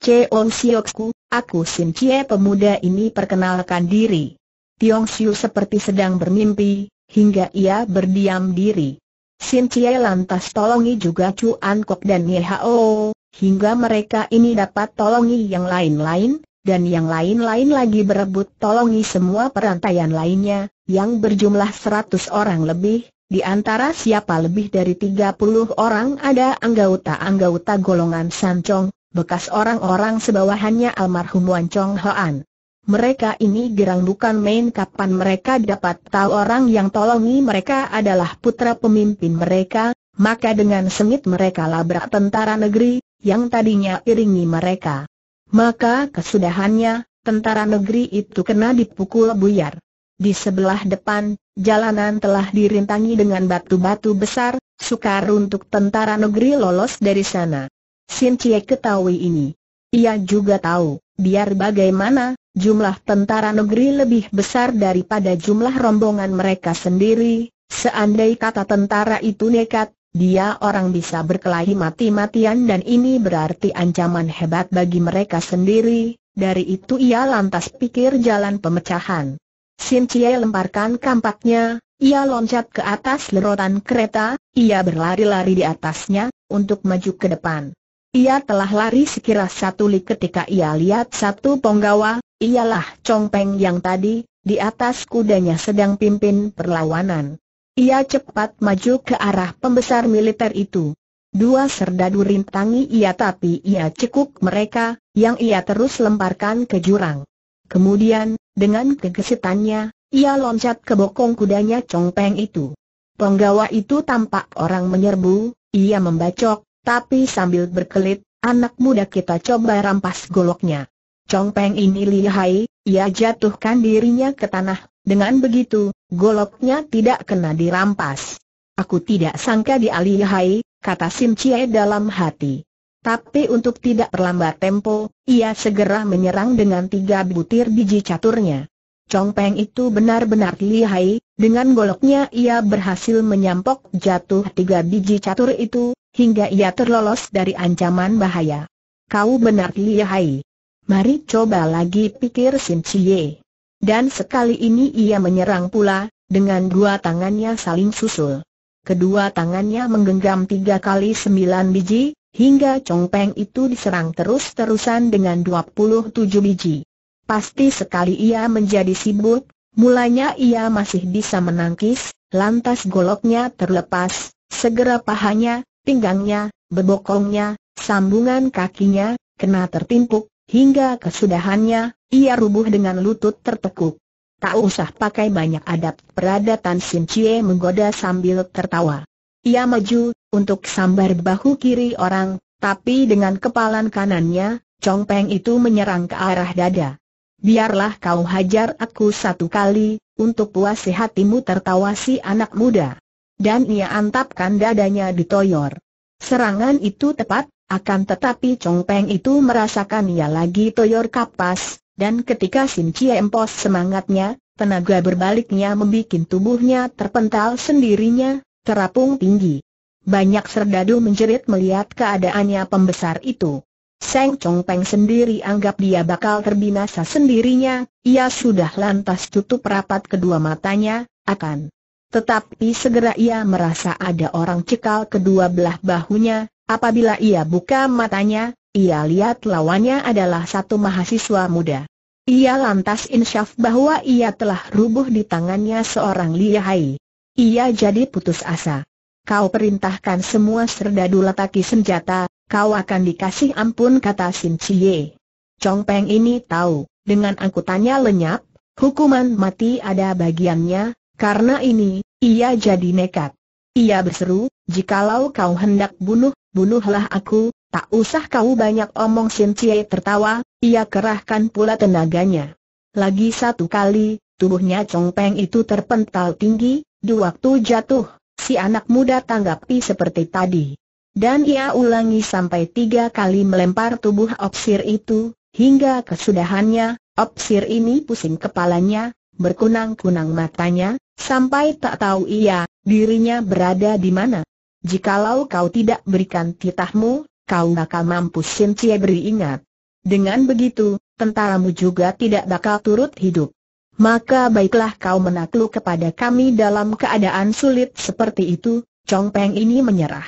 [SPEAKER 1] CO Siokku, aku Sin Cie pemuda ini perkenalkan diri. Tiong Siu seperti sedang bermimpi, hingga ia berdiam diri. Sin Cie lantas tolongi juga Chu An Kok dan Ye Hao, hingga mereka ini dapat tolongi yang lain-lain, dan yang lain-lain lagi berebut tolongi semua perantaian lainnya, yang berjumlah 100 orang lebih, di antara siapa lebih dari 30 orang ada anggota-anggota golongan Sancong, bekas orang-orang sebawahannya almarhum Wan Chong Hoan. Mereka ini gerang bukan main kapan mereka dapat tahu orang yang tolongi mereka adalah putra pemimpin mereka, maka dengan sengit mereka labrak tentara negeri, yang tadinya iringi mereka. Maka kesudahannya, tentara negeri itu kena dipukul buyar. Di sebelah depan, jalanan telah dirintangi dengan batu-batu besar, sukar untuk tentara negeri lolos dari sana. Sin Cie ketahui ini. Ia juga tahu, biar bagaimana, jumlah tentara negeri lebih besar daripada jumlah rombongan mereka sendiri, seandai kata tentara itu nekat, dia orang bisa berkelahi mati-matian dan ini berarti ancaman hebat bagi mereka sendiri, dari itu ia lantas pikir jalan pemecahan. Sin Chie lemparkan kampaknya, ia loncat ke atas lerotan kereta, ia berlari-lari di atasnya, untuk maju ke depan. Ia telah lari sekira satu li ketika ia lihat satu penggawa, ialah Chong Peng yang tadi, di atas kudanya sedang pimpin perlawanan. Ia cepat maju ke arah pembesar militer itu. Dua serdadu rintangi ia tapi ia cekuk mereka, yang ia terus lemparkan ke jurang. Kemudian, dengan kegesitannya, ia loncat ke bokong kudanya Chong Peng itu. Penggawa itu tampak orang menyerbu, ia membacok, tapi sambil berkelit, anak muda kita coba rampas goloknya. Chong Peng ini lihai, ia jatuhkan dirinya ke tanah dengan begitu, goloknya tidak kena dirampas. Aku tidak sangka di alihai, kata Sim Chie dalam hati. Tapi untuk tidak perlambat tempo, ia segera menyerang dengan tiga butir biji caturnya. Chong Peng itu benar-benar lihai, dengan goloknya ia berhasil menyampok jatuh tiga biji catur itu, hingga ia terlolos dari ancaman bahaya. Kau benar lihai. Mari coba lagi pikir Sim Chie. Dan sekali ini ia menyerang pula, dengan dua tangannya saling susul. Kedua tangannya menggenggam tiga kali sembilan biji, hingga peng itu diserang terus-terusan dengan dua puluh tujuh biji. Pasti sekali ia menjadi sibuk, mulanya ia masih bisa menangkis, lantas goloknya terlepas, segera pahanya, pinggangnya, bebokongnya, sambungan kakinya, kena tertimpuk, Hingga kesudahannya, ia rubuh dengan lutut tertekuk. Tak usah pakai banyak adab peradatan Sin Chie menggoda sambil tertawa. Ia maju, untuk sambar bahu kiri orang, tapi dengan kepalan kanannya, Chong Peng itu menyerang ke arah dada. Biarlah kau hajar aku satu kali, untuk puas hatimu tertawa si anak muda. Dan ia antapkan dadanya di toyor. Serangan itu tepat, akan tetapi Chong Peng itu merasakan ia lagi toyor kapas, dan ketika Sim Chie Empos semangatnya, tenaga berbaliknya membuat tubuhnya terpental sendirinya, terapung tinggi. Banyak serdadu menjerit melihat keadaannya pembesar itu. Seng Chong Peng sendiri anggap dia bakal terbinasa sendirinya, ia sudah lantas tutup rapat kedua matanya, akan. Tetapi segera ia merasa ada orang cekal kedua belah bahunya, Apabila ia buka matanya, ia lihat lawannya adalah satu mahasiswa muda. Ia lantas insyaf bahwa ia telah rubuh di tangannya seorang liyahai. Ia jadi putus asa. Kau perintahkan semua serdadu lataki senjata, kau akan dikasih ampun kata Sin Chie. Chongpeng ini tahu, dengan angkutannya lenyap, hukuman mati ada bagiannya, karena ini, ia jadi nekat. Ia berseru, jikalau kau hendak bunuh bunuhlah aku, tak usah kau banyak omong Sin Cie tertawa, ia kerahkan pula tenaganya. Lagi satu kali, tubuhnya Chong Peng itu terpental tinggi, di waktu jatuh, si anak muda tanggapi seperti tadi. Dan ia ulangi sampai tiga kali melempar tubuh opsir itu, hingga kesudahannya, opsir ini pusing kepalanya, berkunang-kunang matanya, sampai tak tahu ia, dirinya berada di mana. Jikalau kau tidak berikan titahmu, kau bakal mampu Sin Cie beri ingat. Dengan begitu, tentaramu juga tidak bakal turut hidup. Maka baiklah kau menakluk kepada kami dalam keadaan sulit seperti itu, Chong Peng ini menyerah.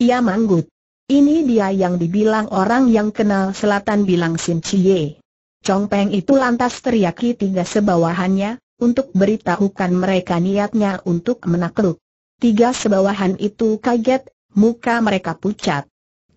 [SPEAKER 1] Ia manggut. Ini dia yang dibilang orang yang kenal selatan bilang Sin Cie. Peng itu lantas teriaki tiga sebawahannya, untuk beritahukan mereka niatnya untuk menakluk. Tiga sebawahan itu kaget, muka mereka pucat.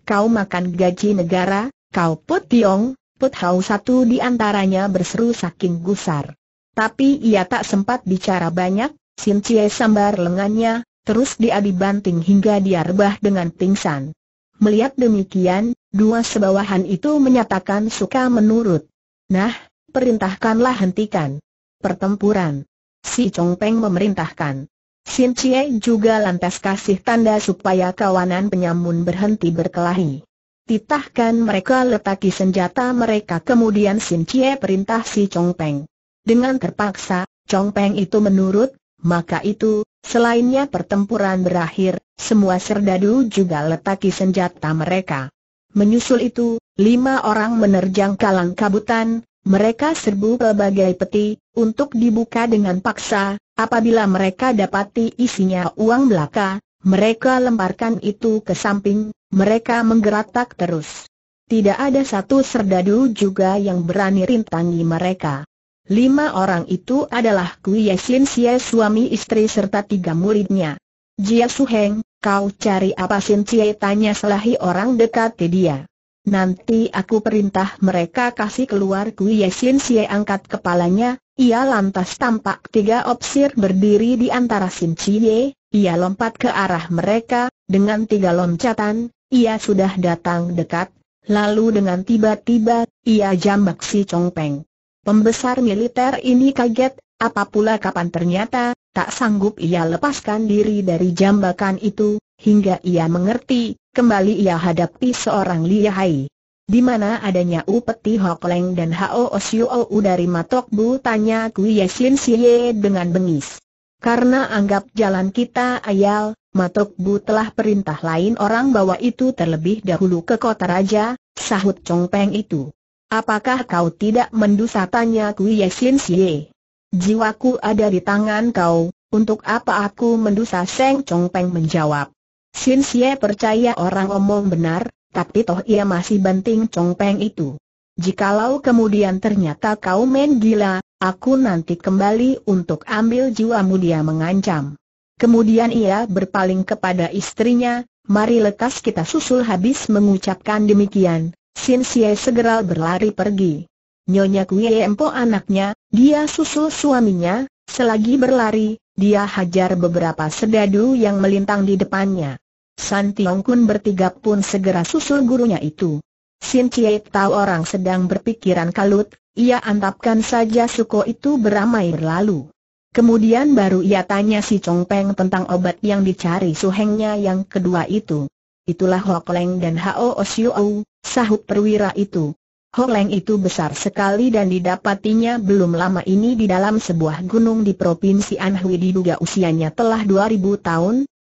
[SPEAKER 1] Kau makan gaji negara, kau Put Tiong, Put Hau satu di antaranya berseru saking gusar. Tapi ia tak sempat bicara banyak, Sin Cie sambar lengannya, terus dia dibanting hingga dia rebah dengan pingsan. Melihat demikian, dua sebawahan itu menyatakan suka menurut. Nah, perintahkanlah hentikan pertempuran. Si Chong Peng memerintahkan. Sin Chie juga lantas kasih tanda supaya kawanan penyamun berhenti berkelahi. Titahkan mereka letaki senjata mereka kemudian Sin Chie perintah si Chong Peng. Dengan terpaksa, Chong Peng itu menurut, maka itu, selainnya pertempuran berakhir, semua serdadu juga letaki senjata mereka. Menyusul itu, lima orang menerjang kalang kabutan, mereka serbu pelbagai peti, untuk dibuka dengan paksa, apabila mereka dapati isinya uang belaka, mereka lemparkan itu ke samping, mereka menggeratak terus. Tidak ada satu serdadu juga yang berani rintangi mereka. Lima orang itu adalah Kui Yesin Xie suami istri serta tiga muridnya. Jia Suheng, kau cari apa Sin Cie tanya selahi orang dekat dia. Nanti aku perintah mereka kasih keluar Kui Yesin Xie angkat kepalanya, ia lantas tampak tiga opsir berdiri di antara Sin Cie. ia lompat ke arah mereka, dengan tiga loncatan, ia sudah datang dekat, lalu dengan tiba-tiba, ia jambak si Chong Peng. Pembesar militer ini kaget, apa pula kapan ternyata, tak sanggup ia lepaskan diri dari jambakan itu, hingga ia mengerti, kembali ia hadapi seorang liyahai, Di mana adanya Upeti Hok Leng dan Hao Osiu dari Matok Bu tanya Kui Yesin Siye dengan bengis. Karena anggap jalan kita ayal, Matok Bu telah perintah lain orang bawa itu terlebih dahulu ke kota raja, sahut Chong Peng itu. Apakah kau tidak mendusa tanya Ku Yesin Siye? Jiwaku ada di tangan kau, untuk apa aku mendusa Seng Chong Peng menjawab. Sin Xie percaya orang omong benar, tapi toh ia masih banting peng itu. Jikalau kemudian ternyata kau main gila, aku nanti kembali untuk ambil jiwamu dia mengancam. Kemudian ia berpaling kepada istrinya, mari lekas kita susul habis mengucapkan demikian, Sin Xie segera berlari pergi. Nyonya Kuei Empo anaknya, dia susul suaminya, selagi berlari, dia hajar beberapa sedadu yang melintang di depannya. San Tiong Kun bertiga pun segera susul gurunya itu. Sin Chie tahu orang sedang berpikiran kalut, ia antapkan saja suko itu beramai berlalu. Kemudian baru ia tanya si Chong Peng tentang obat yang dicari suhengnya yang kedua itu. Itulah Hok Leng dan Hao Au, sahut perwira itu. Hok Leng itu besar sekali dan didapatinya belum lama ini di dalam sebuah gunung di Provinsi Anhui diduga usianya telah 2000 tahun,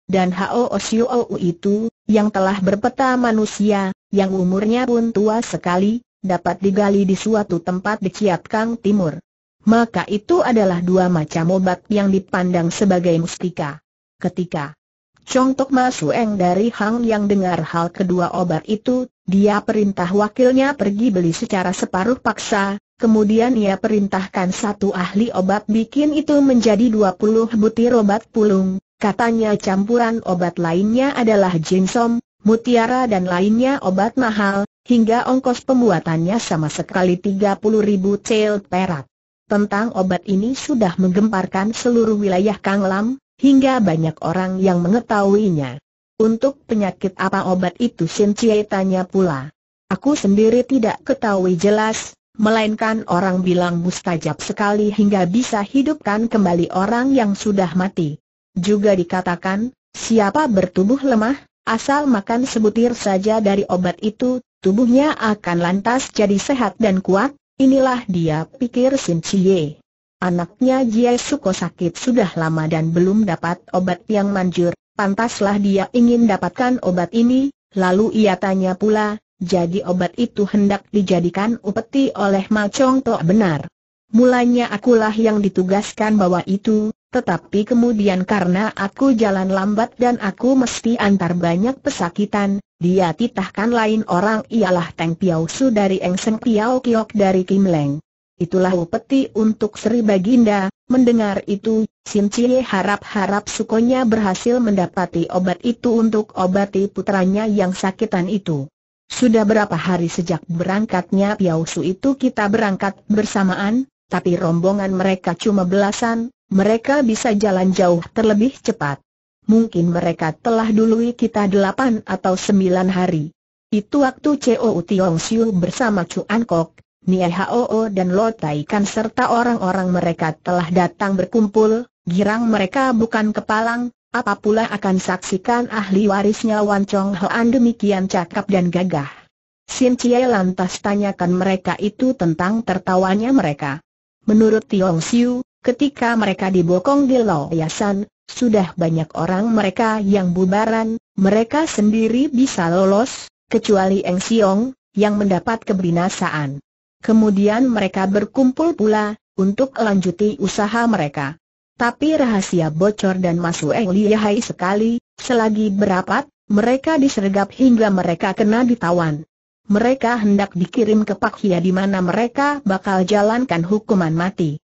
[SPEAKER 1] dan Hao Osiu itu, yang telah berpeta manusia, yang umurnya pun tua sekali, dapat digali di suatu tempat di ciat kang Timur. Maka itu adalah dua macam obat yang dipandang sebagai mustika. Ketika Chong Tok Masueng dari Hang yang dengar hal kedua obat itu, dia perintah wakilnya pergi beli secara separuh paksa, kemudian ia perintahkan satu ahli obat bikin itu menjadi 20 butir obat pulung, Katanya campuran obat lainnya adalah jinsom, mutiara dan lainnya obat mahal, hingga ongkos pembuatannya sama sekali 30 ribu cel perak. Tentang obat ini sudah menggemparkan seluruh wilayah Kanglam, hingga banyak orang yang mengetahuinya. Untuk penyakit apa obat itu Shin Chie tanya pula. Aku sendiri tidak ketahui jelas, melainkan orang bilang mustajab sekali hingga bisa hidupkan kembali orang yang sudah mati. Juga dikatakan, siapa bertubuh lemah, asal makan sebutir saja dari obat itu, tubuhnya akan lantas jadi sehat dan kuat, inilah dia pikir Sim Chie. Anaknya Jie Suko sakit sudah lama dan belum dapat obat yang manjur, pantaslah dia ingin dapatkan obat ini, lalu ia tanya pula, jadi obat itu hendak dijadikan upeti oleh Ma Chong Tok benar. Mulanya akulah yang ditugaskan bawa itu, tetapi kemudian karena aku jalan lambat dan aku mesti antar banyak pesakitan, dia titahkan lain orang ialah Teng Piao Su dari Eng Seng Piao Kiok dari Kim Leng. Itulah upeti untuk Sri Baginda, mendengar itu, Sin Cie harap-harap sukonya berhasil mendapati obat itu untuk obati putranya yang sakitan itu. Sudah berapa hari sejak berangkatnya Piao Su itu kita berangkat bersamaan, tapi rombongan mereka cuma belasan, mereka bisa jalan jauh terlebih cepat. Mungkin mereka telah dului kita delapan atau sembilan hari. Itu waktu COU Tiong Siu bersama An Kok, Nie Hoo dan Lo Tai Kan serta orang-orang mereka telah datang berkumpul, girang mereka bukan kepalang, apa pula akan saksikan ahli warisnya Wan Chong Hoan demikian cakap dan gagah. Sin Chie lantas tanyakan mereka itu tentang tertawanya mereka. Menurut Tiong Siu, Ketika mereka dibokong di Loyasan, sudah banyak orang mereka yang bubaran, mereka sendiri bisa lolos, kecuali Eng Siong, yang mendapat kebinasaan. Kemudian mereka berkumpul pula, untuk lanjuti usaha mereka. Tapi rahasia bocor dan masuk Eng lihai sekali, selagi berapat, mereka disergap hingga mereka kena ditawan. Mereka hendak dikirim ke Pak Hia di mana mereka bakal jalankan hukuman mati.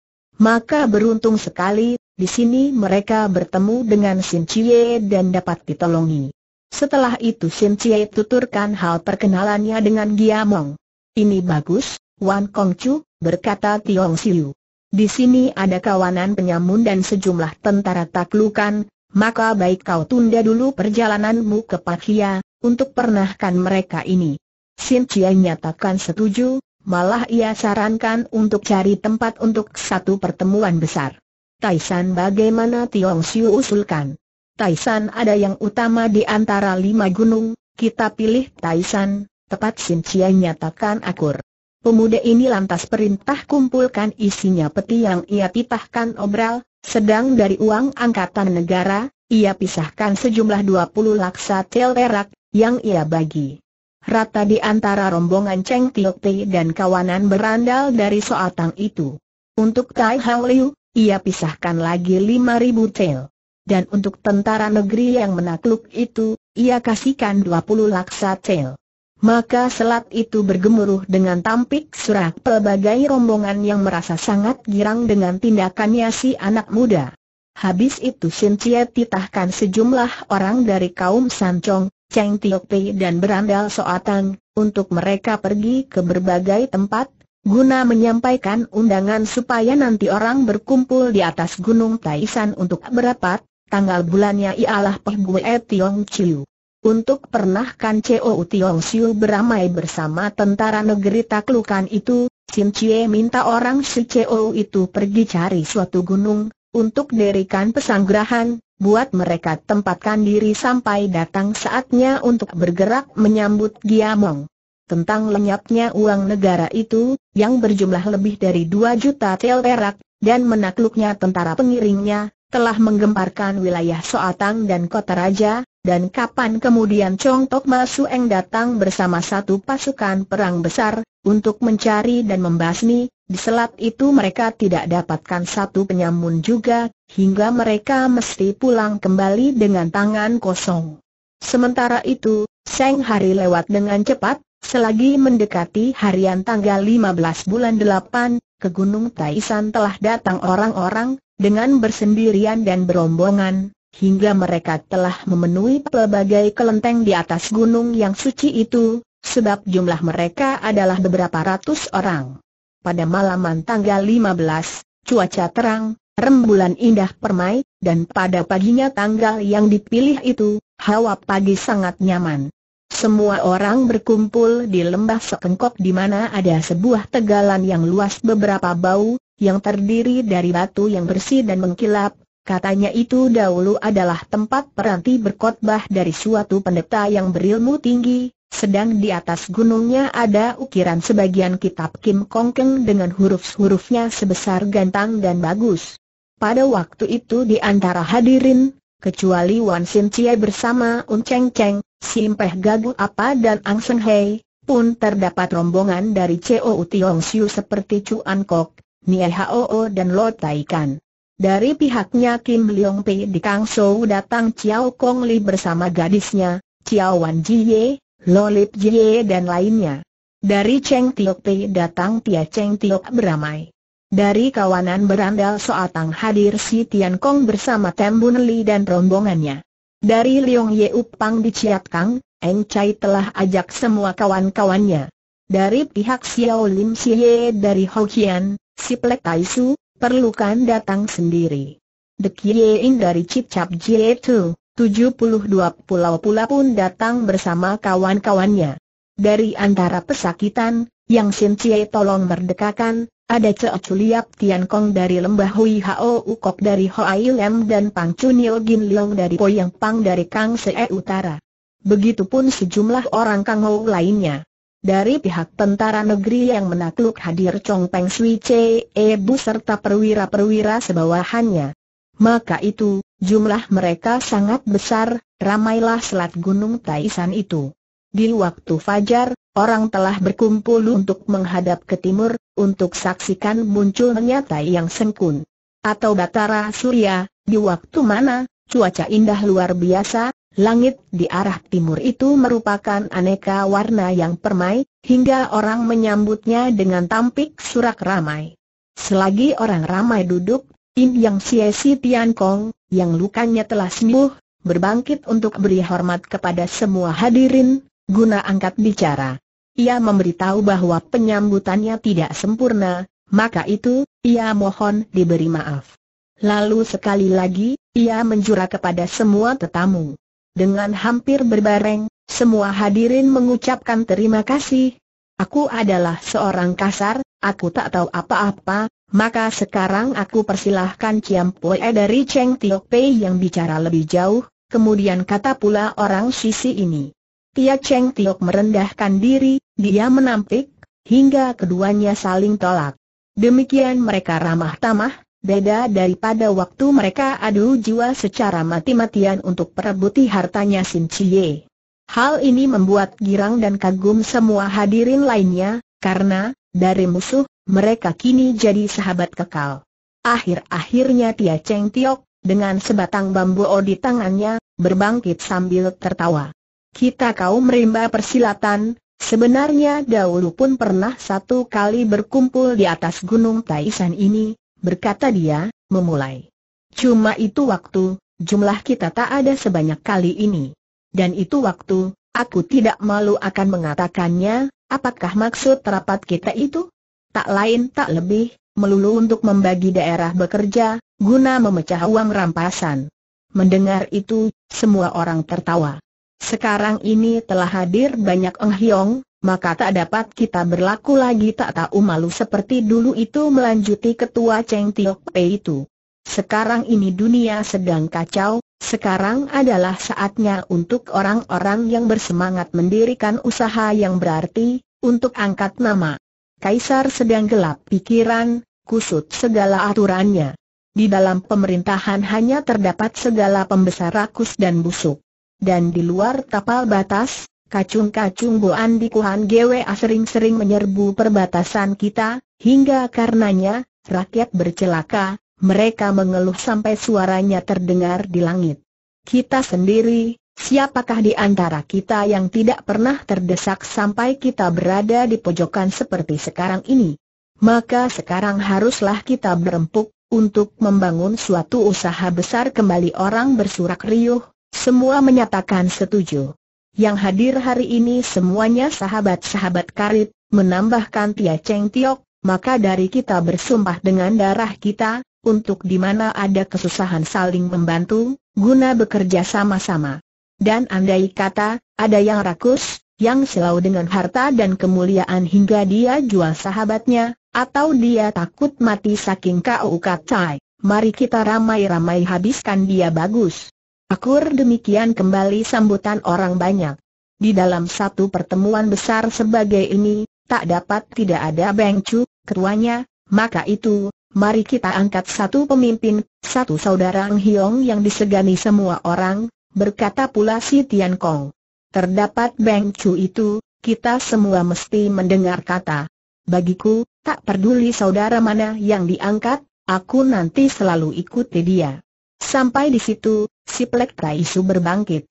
[SPEAKER 1] Maka beruntung sekali, di sini mereka bertemu dengan Sin Chie dan dapat ditolongi. Setelah itu Sin Chie tuturkan hal perkenalannya dengan Giamong. Ini bagus, Wan Kong Chu, berkata Tiong Siu. Di sini ada kawanan penyamun dan sejumlah tentara taklukan, maka baik kau tunda dulu perjalananmu ke Pakia, untuk pernahkan mereka ini. Sin Chie nyatakan setuju, Malah ia sarankan untuk cari tempat untuk satu pertemuan besar. Taisan bagaimana Tiong Siu usulkan? Taisan ada yang utama di antara lima gunung, kita pilih Taisan, tepat Sin Chia nyatakan akur. Pemuda ini lantas perintah kumpulkan isinya peti yang ia pitahkan obral, sedang dari uang angkatan negara, ia pisahkan sejumlah 20 laksa tel perak, yang ia bagi rata di antara rombongan Cheng Tiok Ti dan kawanan berandal dari soatang itu. Untuk Tai Hang Liu, ia pisahkan lagi ribu tel. Dan untuk tentara negeri yang menakluk itu, ia kasihkan 20 laksa tel. Maka selat itu bergemuruh dengan tampik surat pelbagai rombongan yang merasa sangat girang dengan tindakannya si anak muda. Habis itu Sin Cie titahkan sejumlah orang dari kaum Sancong, Cheng Pei dan berandal Soatang, untuk mereka pergi ke berbagai tempat, guna menyampaikan undangan supaya nanti orang berkumpul di atas Gunung Taishan untuk berapat, tanggal bulannya ialah Pehgue Tiong Chiu. Untuk pernah kan Chou Tiong Siu beramai bersama tentara negeri taklukan itu, Sin Chie minta orang si Chou itu pergi cari suatu gunung, untuk dirikan pesanggrahan, buat mereka tempatkan diri sampai datang saatnya untuk bergerak menyambut Giamong. Tentang lenyapnya uang negara itu, yang berjumlah lebih dari 2 juta tel perak, dan menakluknya tentara pengiringnya, telah menggemparkan wilayah Soatang dan Kota Raja, dan kapan kemudian Chong Tok Ma Sueng datang bersama satu pasukan perang besar, untuk mencari dan membasmi, di selat itu mereka tidak dapatkan satu penyamun juga, hingga mereka mesti pulang kembali dengan tangan kosong. Sementara itu, Seng Hari lewat dengan cepat, selagi mendekati harian tanggal 15 bulan 8, ke Gunung Taisan telah datang orang-orang, dengan bersendirian dan berombongan, hingga mereka telah memenuhi pelbagai kelenteng di atas gunung yang suci itu, sebab jumlah mereka adalah beberapa ratus orang. Pada malaman tanggal 15, cuaca terang, rembulan indah permai, dan pada paginya tanggal yang dipilih itu, hawa pagi sangat nyaman. Semua orang berkumpul di lembah sekengkok di mana ada sebuah tegalan yang luas beberapa bau, yang terdiri dari batu yang bersih dan mengkilap, Katanya itu dahulu adalah tempat peranti berkotbah dari suatu pendeta yang berilmu tinggi, sedang di atas gunungnya ada ukiran sebagian kitab Kim Kongkeng dengan huruf-hurufnya sebesar gantang dan bagus. Pada waktu itu di antara hadirin, kecuali Wan Sin Chie bersama Un Cheng Cheng, Sim Peh Gagu Apa dan Ang Seng Hei, pun terdapat rombongan dari Chou Tiong Siu seperti Chuan Kok, Nie Hao dan Lo Tai Kan. Dari pihaknya Kim Leong Pei di Kang Soo datang Chiao Kong Li bersama gadisnya, Chiao Wan Jie, Lolip Jie dan lainnya. Dari Cheng Tiok Pei datang Tia Cheng Tiok beramai. Dari kawanan berandal Soatang hadir si Tian Kong bersama Tembun Li dan rombongannya. Dari Leong Ye Upang di Chiat Kang, Eng Chai telah ajak semua kawan-kawannya. Dari pihak Xiao Lim Ye dari Hokian, si Plek Tai Su, perlukan datang sendiri. The Dekiein dari Cicap Jie Tu, 72 pulau pula pun datang bersama kawan-kawannya. Dari antara pesakitan, yang Sin Cie tolong merdekakan, ada Ceo Culiap Tian Kong dari lembah Hui Hao Ukok dari Hoai Lem dan Pang Chunil Gin Leong dari Poyang Pang dari Kang Se Utara. Begitupun sejumlah orang Kang Ho lainnya dari pihak tentara negeri yang menakluk hadir Chong Peng Sui Che Ebu serta perwira-perwira sebawahannya. Maka itu, jumlah mereka sangat besar, ramailah selat gunung Taisan itu. Di waktu fajar, orang telah berkumpul untuk menghadap ke timur, untuk saksikan munculnya Tai yang sengkun. Atau Batara Surya, di waktu mana, cuaca indah luar biasa, Langit di arah timur itu merupakan aneka warna yang permai, hingga orang menyambutnya dengan tampik surak ramai. Selagi orang ramai duduk, Im Yang Si Tian Kong, yang lukanya telah sembuh, berbangkit untuk beri hormat kepada semua hadirin, guna angkat bicara. Ia memberitahu bahwa penyambutannya tidak sempurna, maka itu, ia mohon diberi maaf. Lalu sekali lagi, ia menjura kepada semua tetamu. Dengan hampir berbareng, semua hadirin mengucapkan terima kasih. Aku adalah seorang kasar, aku tak tahu apa-apa, maka sekarang aku persilahkan Ciam Pue dari Cheng Tio Pei yang bicara lebih jauh, kemudian kata pula orang sisi ini. Tia Cheng Tiok merendahkan diri, dia menampik, hingga keduanya saling tolak. Demikian mereka ramah tamah, Beda daripada waktu mereka adu jiwa secara mati-matian untuk perebuti hartanya Sin Chie. Hal ini membuat girang dan kagum semua hadirin lainnya, karena, dari musuh, mereka kini jadi sahabat kekal. Akhir-akhirnya Tia Cheng Tiok, dengan sebatang bambu o di tangannya, berbangkit sambil tertawa. Kita kau merimba persilatan, sebenarnya dahulu pun pernah satu kali berkumpul di atas gunung Taisan ini, berkata dia, memulai. Cuma itu waktu, jumlah kita tak ada sebanyak kali ini. Dan itu waktu, aku tidak malu akan mengatakannya, apakah maksud rapat kita itu? Tak lain tak lebih, melulu untuk membagi daerah bekerja, guna memecah uang rampasan. Mendengar itu, semua orang tertawa. Sekarang ini telah hadir banyak Eng Hiong, maka tak dapat kita berlaku lagi tak tahu malu seperti dulu itu melanjuti ketua Cheng Tiok Pei itu. Sekarang ini dunia sedang kacau, sekarang adalah saatnya untuk orang-orang yang bersemangat mendirikan usaha yang berarti, untuk angkat nama. Kaisar sedang gelap pikiran, kusut segala aturannya. Di dalam pemerintahan hanya terdapat segala pembesar rakus dan busuk. Dan di luar tapal batas, Kacung-kacung Bu Andi Kuhan GWA sering-sering menyerbu perbatasan kita, hingga karenanya, rakyat bercelaka, mereka mengeluh sampai suaranya terdengar di langit. Kita sendiri, siapakah di antara kita yang tidak pernah terdesak sampai kita berada di pojokan seperti sekarang ini? Maka sekarang haruslah kita berempuk, untuk membangun suatu usaha besar kembali orang bersurak riuh, semua menyatakan setuju. Yang hadir hari ini semuanya sahabat-sahabat karib, menambahkan Tia Cheng Tiok, maka dari kita bersumpah dengan darah kita, untuk di mana ada kesusahan saling membantu, guna bekerja sama-sama. Dan andai kata, ada yang rakus, yang silau dengan harta dan kemuliaan hingga dia jual sahabatnya, atau dia takut mati saking kau katai, mari kita ramai-ramai habiskan dia bagus. Akur demikian kembali sambutan orang banyak. Di dalam satu pertemuan besar sebagai ini, tak dapat tidak ada Beng Chu, ketuanya, maka itu, mari kita angkat satu pemimpin, satu saudara Ang Hiong yang disegani semua orang, berkata pula si Tian Kong. Terdapat Beng itu, kita semua mesti mendengar kata. Bagiku, tak peduli saudara mana yang diangkat, aku nanti selalu ikuti dia. Sampai di situ, si Plek Taisu berbangkit.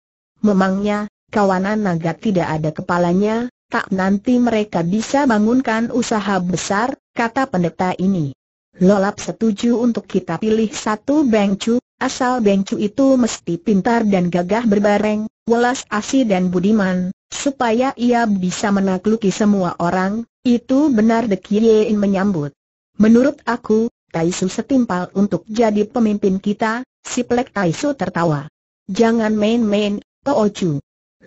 [SPEAKER 1] Memangnya, kawanan naga tidak ada kepalanya, tak nanti mereka bisa bangunkan usaha besar, kata pendeta ini. Lolap setuju untuk kita pilih satu bengcu, asal bengcu itu mesti pintar dan gagah berbareng, welas asih dan budiman, supaya ia bisa menakluki semua orang, itu benar Kiein menyambut. Menurut aku, Taisu setimpal untuk jadi pemimpin kita, Si Plek Taisu tertawa. Jangan main-main, Po Chu.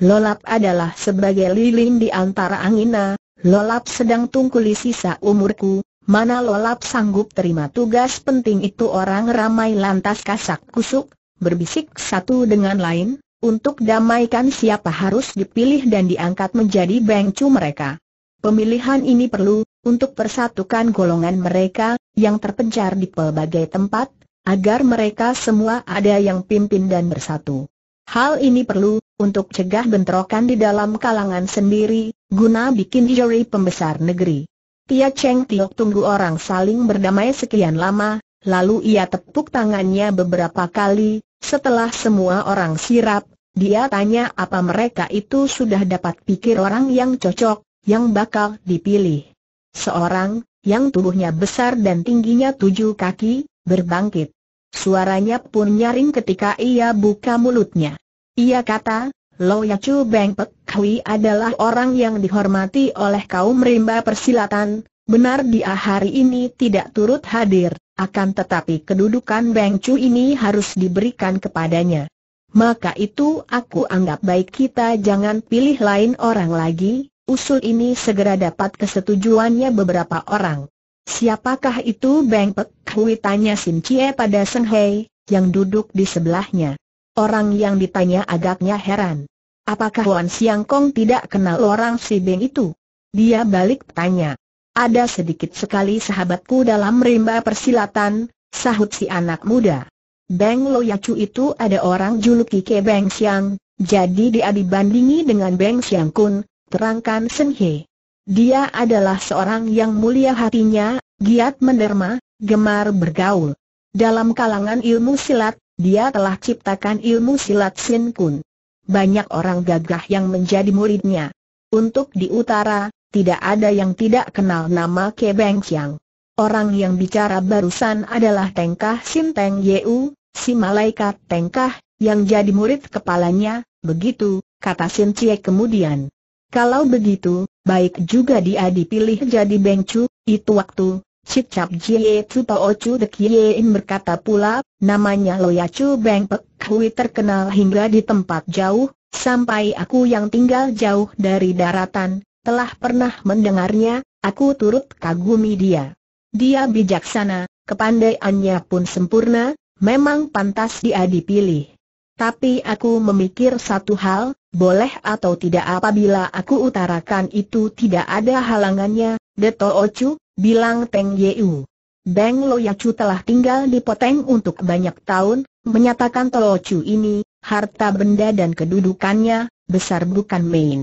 [SPEAKER 1] Lolap adalah sebagai lilin di antara angina, lolap sedang tungkuli sisa umurku, mana lolap sanggup terima tugas penting itu orang ramai lantas kasak kusuk, berbisik satu dengan lain, untuk damaikan siapa harus dipilih dan diangkat menjadi bengcu mereka. Pemilihan ini perlu, untuk persatukan golongan mereka, yang terpencar di pelbagai tempat, agar mereka semua ada yang pimpin dan bersatu. Hal ini perlu, untuk cegah bentrokan di dalam kalangan sendiri, guna bikin juri pembesar negeri. Tia Cheng Tiok tunggu orang saling berdamai sekian lama, lalu ia tepuk tangannya beberapa kali, setelah semua orang sirap, dia tanya apa mereka itu sudah dapat pikir orang yang cocok, yang bakal dipilih. Seorang, yang tubuhnya besar dan tingginya tujuh kaki, berbangkit. Suaranya pun nyaring ketika ia buka mulutnya. Ia kata, Loya Chu Beng Pek Kui adalah orang yang dihormati oleh kaum rimba persilatan, benar dia hari ini tidak turut hadir, akan tetapi kedudukan Beng Chu ini harus diberikan kepadanya. Maka itu aku anggap baik kita jangan pilih lain orang lagi, usul ini segera dapat kesetujuannya beberapa orang. Siapakah itu Beng Pek Hui tanya Sim Chie pada Seng Hei, yang duduk di sebelahnya. Orang yang ditanya agaknya heran. Apakah Wan Siang Kong tidak kenal orang si Beng itu? Dia balik tanya. Ada sedikit sekali sahabatku dalam rimba persilatan, sahut si anak muda. Beng Lo Yacu itu ada orang juluki ke Beng Siang, jadi dia dibandingi dengan Beng Siang Kun, terangkan Sen Hei. Dia adalah seorang yang mulia hatinya, giat menderma, gemar bergaul. Dalam kalangan ilmu silat, dia telah ciptakan ilmu silat Sin Kun. Banyak orang gagah yang menjadi muridnya. Untuk di utara, tidak ada yang tidak kenal nama Ke Beng Chiang. Orang yang bicara barusan adalah Tengkah Sin Teng Yeu, si malaikat Tengkah, yang jadi murid kepalanya, begitu, kata Sin Chie kemudian. Kalau begitu, baik juga dia dipilih jadi bengcu, itu waktu, Cap Jie Chu Tao Chu Dek In berkata pula, namanya Loya Chu Beng Pek Kui terkenal hingga di tempat jauh, sampai aku yang tinggal jauh dari daratan, telah pernah mendengarnya, aku turut kagumi dia. Dia bijaksana, kepandaiannya pun sempurna, memang pantas dia dipilih. Tapi aku memikir satu hal, boleh atau tidak apabila aku utarakan itu tidak ada halangannya, Deto Ocu, bilang Teng Yeu. Beng Loyacu telah tinggal di Poteng untuk banyak tahun, menyatakan Tolocu ini, harta benda dan kedudukannya, besar bukan main.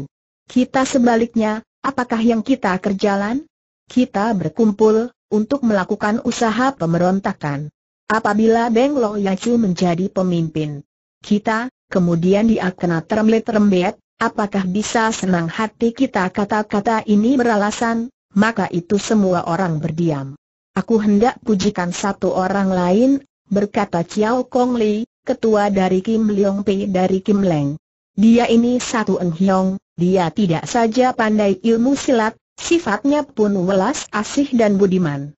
[SPEAKER 1] Kita sebaliknya, apakah yang kita kerjalan? Kita berkumpul, untuk melakukan usaha pemberontakan. Apabila Beng Loyacu menjadi pemimpin, kita, kemudian dia kena terembet-terembet, apakah bisa senang hati kita kata-kata ini beralasan, maka itu semua orang berdiam. Aku hendak pujikan satu orang lain, berkata Ciao Kong Li, ketua dari Kim Leong Pei dari Kim Leng. Dia ini satu Eng dia tidak saja pandai ilmu silat, sifatnya pun welas asih dan budiman.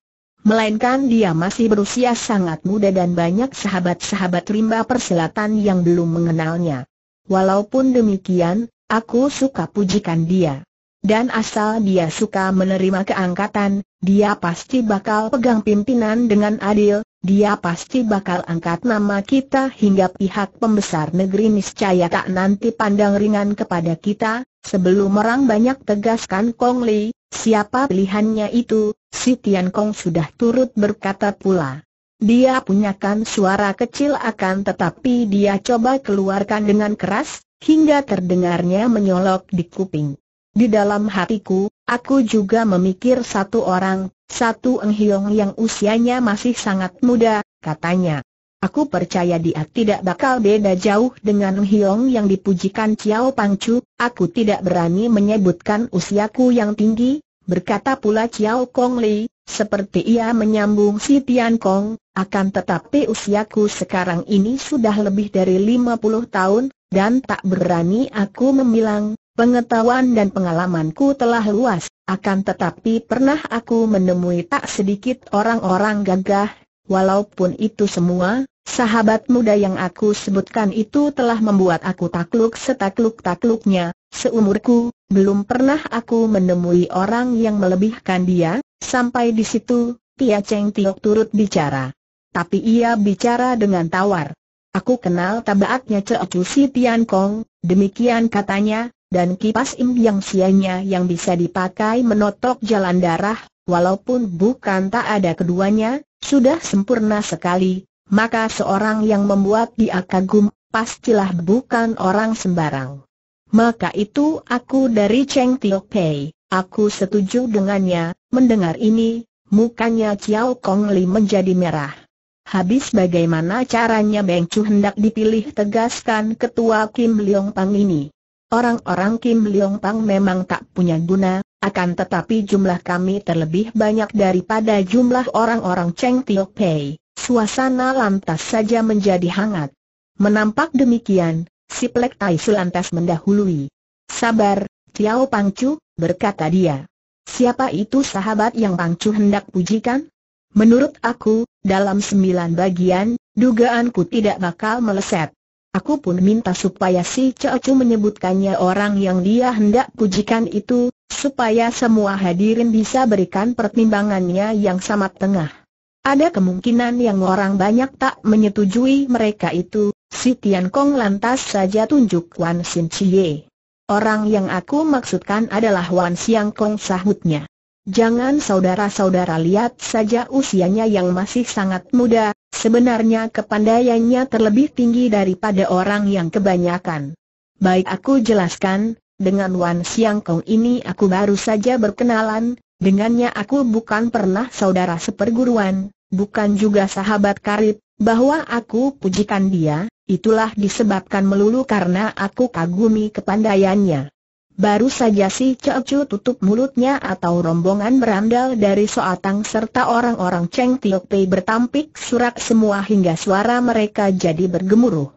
[SPEAKER 1] Melainkan dia masih berusia sangat muda dan banyak sahabat-sahabat rimba persilatan yang belum mengenalnya. Walaupun demikian, aku suka pujikan dia. Dan asal dia suka menerima keangkatan, dia pasti bakal pegang pimpinan dengan adil, dia pasti bakal angkat nama kita hingga pihak pembesar negeri niscaya tak nanti pandang ringan kepada kita, sebelum orang banyak tegaskan Kong Li, Siapa pilihannya itu? Si Tian Kong sudah turut berkata pula. Dia punyakan suara kecil akan tetapi dia coba keluarkan dengan keras, hingga terdengarnya menyolok di kuping. Di dalam hatiku, aku juga memikir satu orang, satu Eng yang usianya masih sangat muda, katanya. Aku percaya dia tidak bakal beda jauh dengan Eng Hiong yang dipujikan Chiao Pangcu, aku tidak berani menyebutkan usiaku yang tinggi, Berkata pula Chiao Kong Li, seperti ia menyambung si Tian Kong, akan tetapi usiaku sekarang ini sudah lebih dari 50 tahun, dan tak berani aku membilang, pengetahuan dan pengalamanku telah luas, akan tetapi pernah aku menemui tak sedikit orang-orang gagah, walaupun itu semua, sahabat muda yang aku sebutkan itu telah membuat aku takluk setakluk-takluknya, seumurku, belum pernah aku menemui orang yang melebihkan dia, sampai di situ, Tia Cheng Tiok turut bicara. Tapi ia bicara dengan tawar. Aku kenal tabaatnya Chu si Tian Kong, demikian katanya, dan kipas im yang sianya yang bisa dipakai menotok jalan darah, walaupun bukan tak ada keduanya, sudah sempurna sekali, maka seorang yang membuat dia kagum, pastilah bukan orang sembarang. Maka itu aku dari Cheng Tio Pei, aku setuju dengannya, mendengar ini, mukanya Chiao Kong Li menjadi merah. Habis bagaimana caranya Beng Chu hendak dipilih tegaskan ketua Kim Leong Pang ini. Orang-orang Kim Leong Pang memang tak punya guna, akan tetapi jumlah kami terlebih banyak daripada jumlah orang-orang Cheng Tio Pei. Suasana lantas saja menjadi hangat. Menampak demikian, Si Plek Tai Su lantas mendahului. Sabar, Tiao Pangcu, berkata dia. Siapa itu sahabat yang Pangcu hendak pujikan? Menurut aku, dalam sembilan bagian, dugaanku tidak bakal meleset. Aku pun minta supaya si Chu menyebutkannya orang yang dia hendak pujikan itu, supaya semua hadirin bisa berikan pertimbangannya yang sama tengah. Ada kemungkinan yang orang banyak tak menyetujui mereka itu, Si Tian Kong lantas saja tunjuk Wan Sin Chie. Orang yang aku maksudkan adalah Wan Siang Kong sahutnya. Jangan saudara-saudara lihat saja usianya yang masih sangat muda, sebenarnya kepandaiannya terlebih tinggi daripada orang yang kebanyakan. Baik aku jelaskan, dengan Wan Siang Kong ini aku baru saja berkenalan, dengannya aku bukan pernah saudara seperguruan, bukan juga sahabat karib, bahwa aku pujikan dia, Itulah disebabkan melulu karena aku kagumi kepandaiannya. Baru saja si Cecu tutup mulutnya atau rombongan berandal dari Soatang serta orang-orang Cheng Tiok Pei bertampik surat semua hingga suara mereka jadi bergemuruh.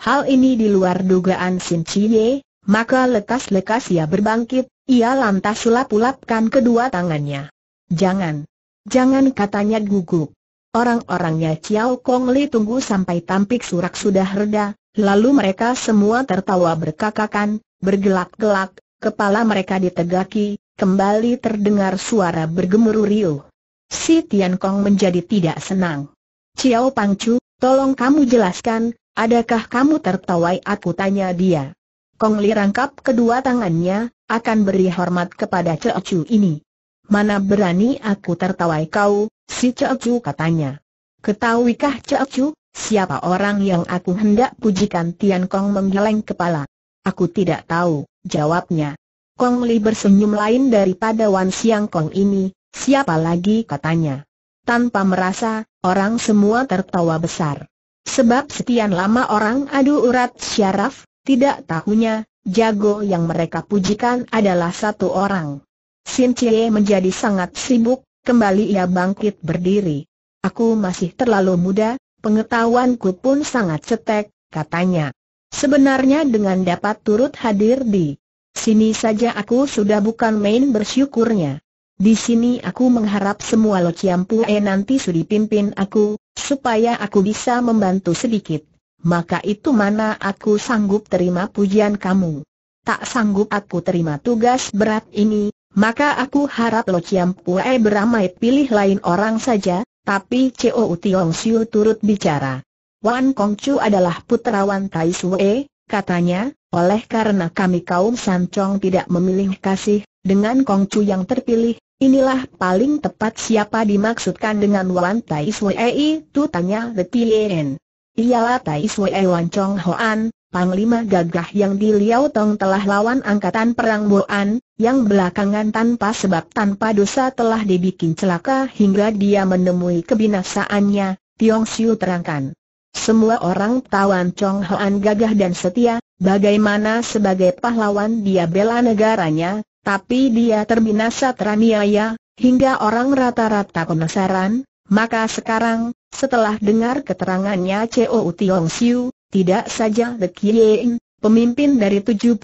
[SPEAKER 1] Hal ini di luar dugaan Sin Chie, maka lekas-lekas ia berbangkit, ia lantas sulap-ulapkan kedua tangannya. Jangan, jangan katanya gugup. Orang-orangnya Chiao Kong Li tunggu sampai tampik surak sudah reda, lalu mereka semua tertawa berkakakan, bergelak-gelak, kepala mereka ditegaki, kembali terdengar suara bergemuruh riuh. Si Tian Kong menjadi tidak senang. Chiao Chu, tolong kamu jelaskan, adakah kamu tertawai aku tanya dia. Kong Li rangkap kedua tangannya, akan beri hormat kepada Chu ini. Mana berani aku tertawai kau, Si Cu katanya. Ketahukah Cu, siapa orang yang aku hendak pujikan Tian Kong menggeleng kepala. Aku tidak tahu, jawabnya. Kong Li bersenyum lain daripada Wan Siang Kong ini, siapa lagi katanya. Tanpa merasa, orang semua tertawa besar. Sebab setian lama orang adu urat syaraf, tidak tahunya, jago yang mereka pujikan adalah satu orang. Sin Cie menjadi sangat sibuk, Kembali ia bangkit berdiri. Aku masih terlalu muda, pengetahuanku pun sangat cetek, katanya. Sebenarnya dengan dapat turut hadir di sini saja aku sudah bukan main bersyukurnya. Di sini aku mengharap semua Lo Ciampue eh nanti sudi pimpin aku, supaya aku bisa membantu sedikit. Maka itu mana aku sanggup terima pujian kamu. Tak sanggup aku terima tugas berat ini, maka aku harap Lo Chiam Pue beramai pilih lain orang saja, tapi U Tiong Siu turut bicara. Wan Kong Chu adalah putra Wan Tai Sue, katanya, oleh karena kami kaum San Chong tidak memilih kasih, dengan Kong Chu yang terpilih, inilah paling tepat siapa dimaksudkan dengan Wan Tai Sue itu tanya The Tien. Ialah Tai Sue Wan Chong Hoan, Panglima gagah yang di Liao Tong telah lawan angkatan perang Boan, yang belakangan tanpa sebab tanpa dosa telah dibikin celaka hingga dia menemui kebinasaannya, Tiong Siu terangkan. Semua orang tawan Chong Hoan gagah dan setia, bagaimana sebagai pahlawan dia bela negaranya, tapi dia terbinasa teraniaya, hingga orang rata-rata penasaran, maka sekarang, setelah dengar keterangannya Chou Tiong Siu, tidak saja Le Kieng, pemimpin dari 72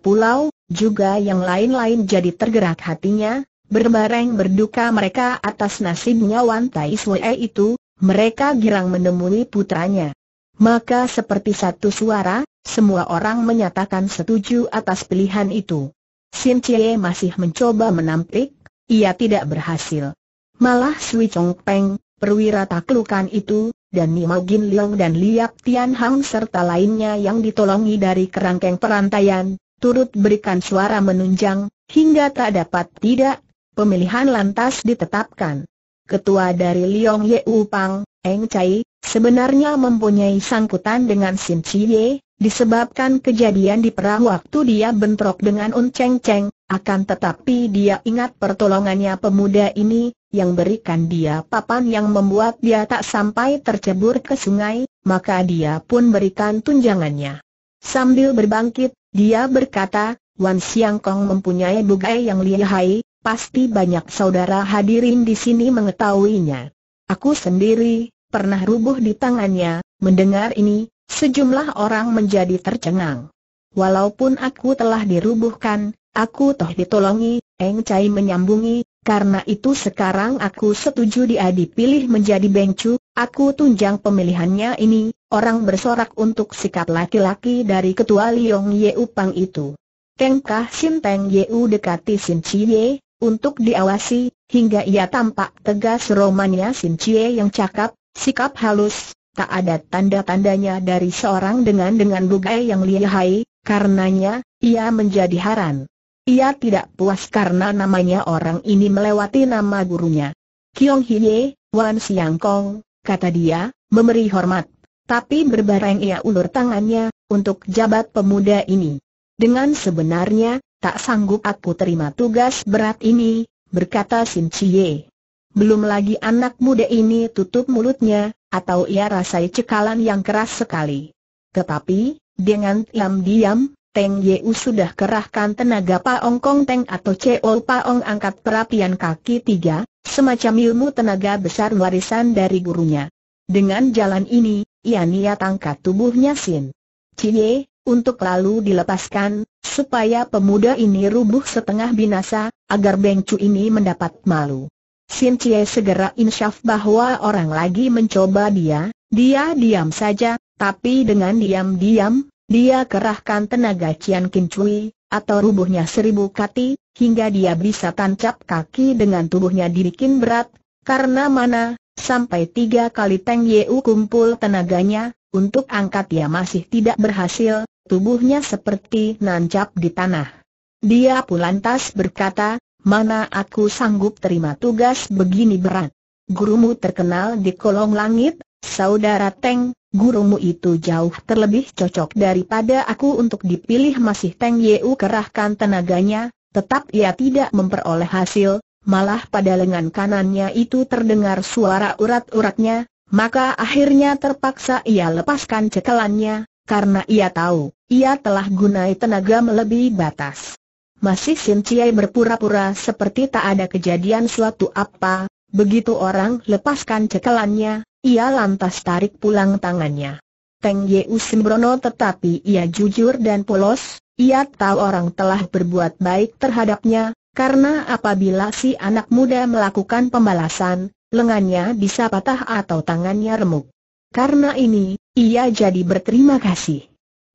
[SPEAKER 1] pulau, juga yang lain-lain jadi tergerak hatinya, berbareng berduka mereka atas nasibnya Wan Tai Swee itu, mereka girang menemui putranya. Maka seperti satu suara, semua orang menyatakan setuju atas pilihan itu. Sin Chie masih mencoba menampik, ia tidak berhasil. Malah Sui Chong Peng, perwira taklukan itu, dan Nima Gin Leong dan Liap Tian Hang serta lainnya yang ditolongi dari kerangkeng perantaian, turut berikan suara menunjang, hingga tak dapat tidak, pemilihan lantas ditetapkan. Ketua dari Liong U Pang, Eng Chai, sebenarnya mempunyai sangkutan dengan Sin Chie, disebabkan kejadian di perang waktu dia bentrok dengan Un Cheng Cheng, akan tetapi dia ingat pertolongannya pemuda ini, yang berikan dia papan yang membuat dia tak sampai tercebur ke sungai, maka dia pun berikan tunjangannya. Sambil berbangkit, dia berkata, Wan Siang Kong mempunyai bugai yang lihai, pasti banyak saudara hadirin di sini mengetahuinya. Aku sendiri, pernah rubuh di tangannya, mendengar ini, sejumlah orang menjadi tercengang. Walaupun aku telah dirubuhkan, Aku toh ditolongi, Eng Cai menyambungi, karena itu sekarang aku setuju dia dipilih menjadi bengcu, aku tunjang pemilihannya ini, orang bersorak untuk sikap laki-laki dari ketua Liong Ye Upang itu. Teng Kah Sin Teng U dekati Sin Ye, untuk diawasi, hingga ia tampak tegas romannya Sin Ye yang cakap, sikap halus, tak ada tanda-tandanya dari seorang dengan dengan bugai yang lihai, karenanya, ia menjadi haran. Ia tidak puas karena namanya orang ini melewati nama gurunya. Kiong Hiye, Wan Siang Kong, kata dia, memberi hormat. Tapi berbareng ia ulur tangannya, untuk jabat pemuda ini. Dengan sebenarnya, tak sanggup aku terima tugas berat ini, berkata Sin Chie. Belum lagi anak muda ini tutup mulutnya, atau ia rasai cekalan yang keras sekali. Tetapi, dengan diam-diam, Teng Yeu sudah kerahkan tenaga Paong Kong Teng atau Pa Paong angkat perapian kaki tiga, semacam ilmu tenaga besar warisan dari gurunya. Dengan jalan ini, ia niat angkat tubuhnya Sin. Cie, untuk lalu dilepaskan, supaya pemuda ini rubuh setengah binasa, agar Beng Cu ini mendapat malu. Sin Cie segera insyaf bahwa orang lagi mencoba dia, dia diam saja, tapi dengan diam-diam, dia kerahkan tenaga Cian Kincui, atau rubuhnya seribu kati, hingga dia bisa tancap kaki dengan tubuhnya dibikin berat, karena mana, sampai tiga kali Teng Yeu kumpul tenaganya, untuk angkat dia masih tidak berhasil, tubuhnya seperti nancap di tanah. Dia pun lantas berkata, mana aku sanggup terima tugas begini berat. Gurumu terkenal di kolong langit, saudara Teng, gurumu itu jauh terlebih cocok daripada aku untuk dipilih masih Teng Yeu kerahkan tenaganya, tetap ia tidak memperoleh hasil, malah pada lengan kanannya itu terdengar suara urat-uratnya, maka akhirnya terpaksa ia lepaskan cekelannya, karena ia tahu, ia telah gunai tenaga melebihi batas. Masih Sin Chiai berpura-pura seperti tak ada kejadian suatu apa, begitu orang lepaskan cekelannya, ia lantas tarik pulang tangannya. Teng Yeu sembrono tetapi ia jujur dan polos, ia tahu orang telah berbuat baik terhadapnya, karena apabila si anak muda melakukan pembalasan, lengannya bisa patah atau tangannya remuk. Karena ini, ia jadi berterima kasih.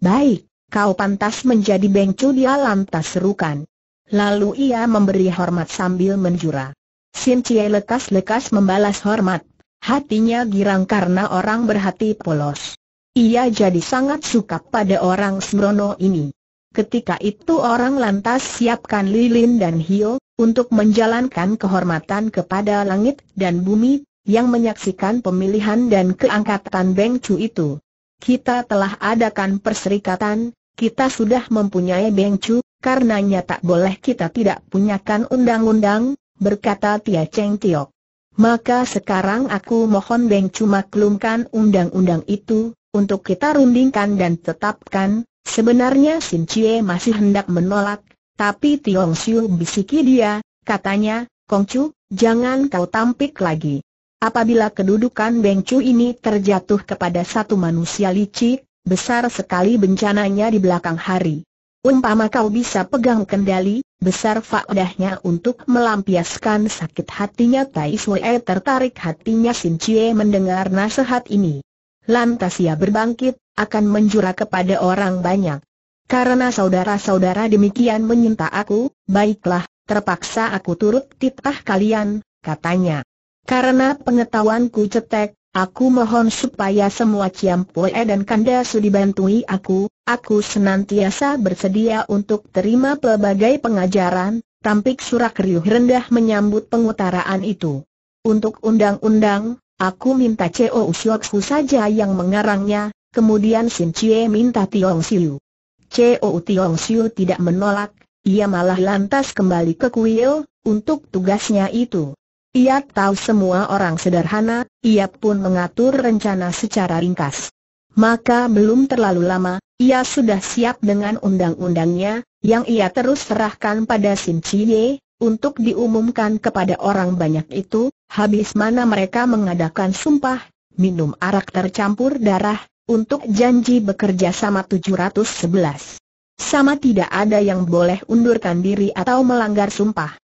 [SPEAKER 1] Baik, kau pantas menjadi bengcu dia lantas serukan. Lalu ia memberi hormat sambil menjura. Sin Cie lekas-lekas membalas hormat, Hatinya girang karena orang berhati polos. Ia jadi sangat suka pada orang Sembrono ini. Ketika itu orang lantas siapkan lilin dan hio, untuk menjalankan kehormatan kepada langit dan bumi, yang menyaksikan pemilihan dan keangkatan Beng Chu itu. Kita telah adakan perserikatan, kita sudah mempunyai Beng Chu, karenanya tak boleh kita tidak punyakan undang-undang, berkata Tia Cheng Tiok. Maka sekarang aku mohon Beng cuma maklumkan undang-undang itu, untuk kita rundingkan dan tetapkan, sebenarnya Sin Cie masih hendak menolak, tapi Tiong Siu bisiki dia, katanya, Kong Chu, jangan kau tampik lagi. Apabila kedudukan Beng Chu ini terjatuh kepada satu manusia licik, besar sekali bencananya di belakang hari. Umpama kau bisa pegang kendali, besar faedahnya untuk melampiaskan sakit hatinya Tai Sue tertarik hatinya Sin Chie mendengar nasihat ini. Lantas ia berbangkit, akan menjura kepada orang banyak. Karena saudara-saudara demikian menyinta aku, baiklah, terpaksa aku turut titah kalian, katanya. Karena pengetahuanku cetek, Aku mohon supaya semua Ciampoe dan Kanda Sudi bantui aku, aku senantiasa bersedia untuk terima pelbagai pengajaran, tampik surak riuh rendah menyambut pengutaraan itu. Untuk undang-undang, aku minta C.O. Usioksu saja yang mengarangnya, kemudian Sin Cie minta Tiong Siu. C.O. Tiong Siu tidak menolak, ia malah lantas kembali ke kuil, untuk tugasnya itu. Ia tahu semua orang sederhana, ia pun mengatur rencana secara ringkas. Maka belum terlalu lama, ia sudah siap dengan undang-undangnya, yang ia terus serahkan pada Sim Chie, untuk diumumkan kepada orang banyak itu, habis mana mereka mengadakan sumpah, minum arak tercampur darah, untuk janji bekerja sama 711. Sama tidak ada yang boleh undurkan diri atau melanggar sumpah.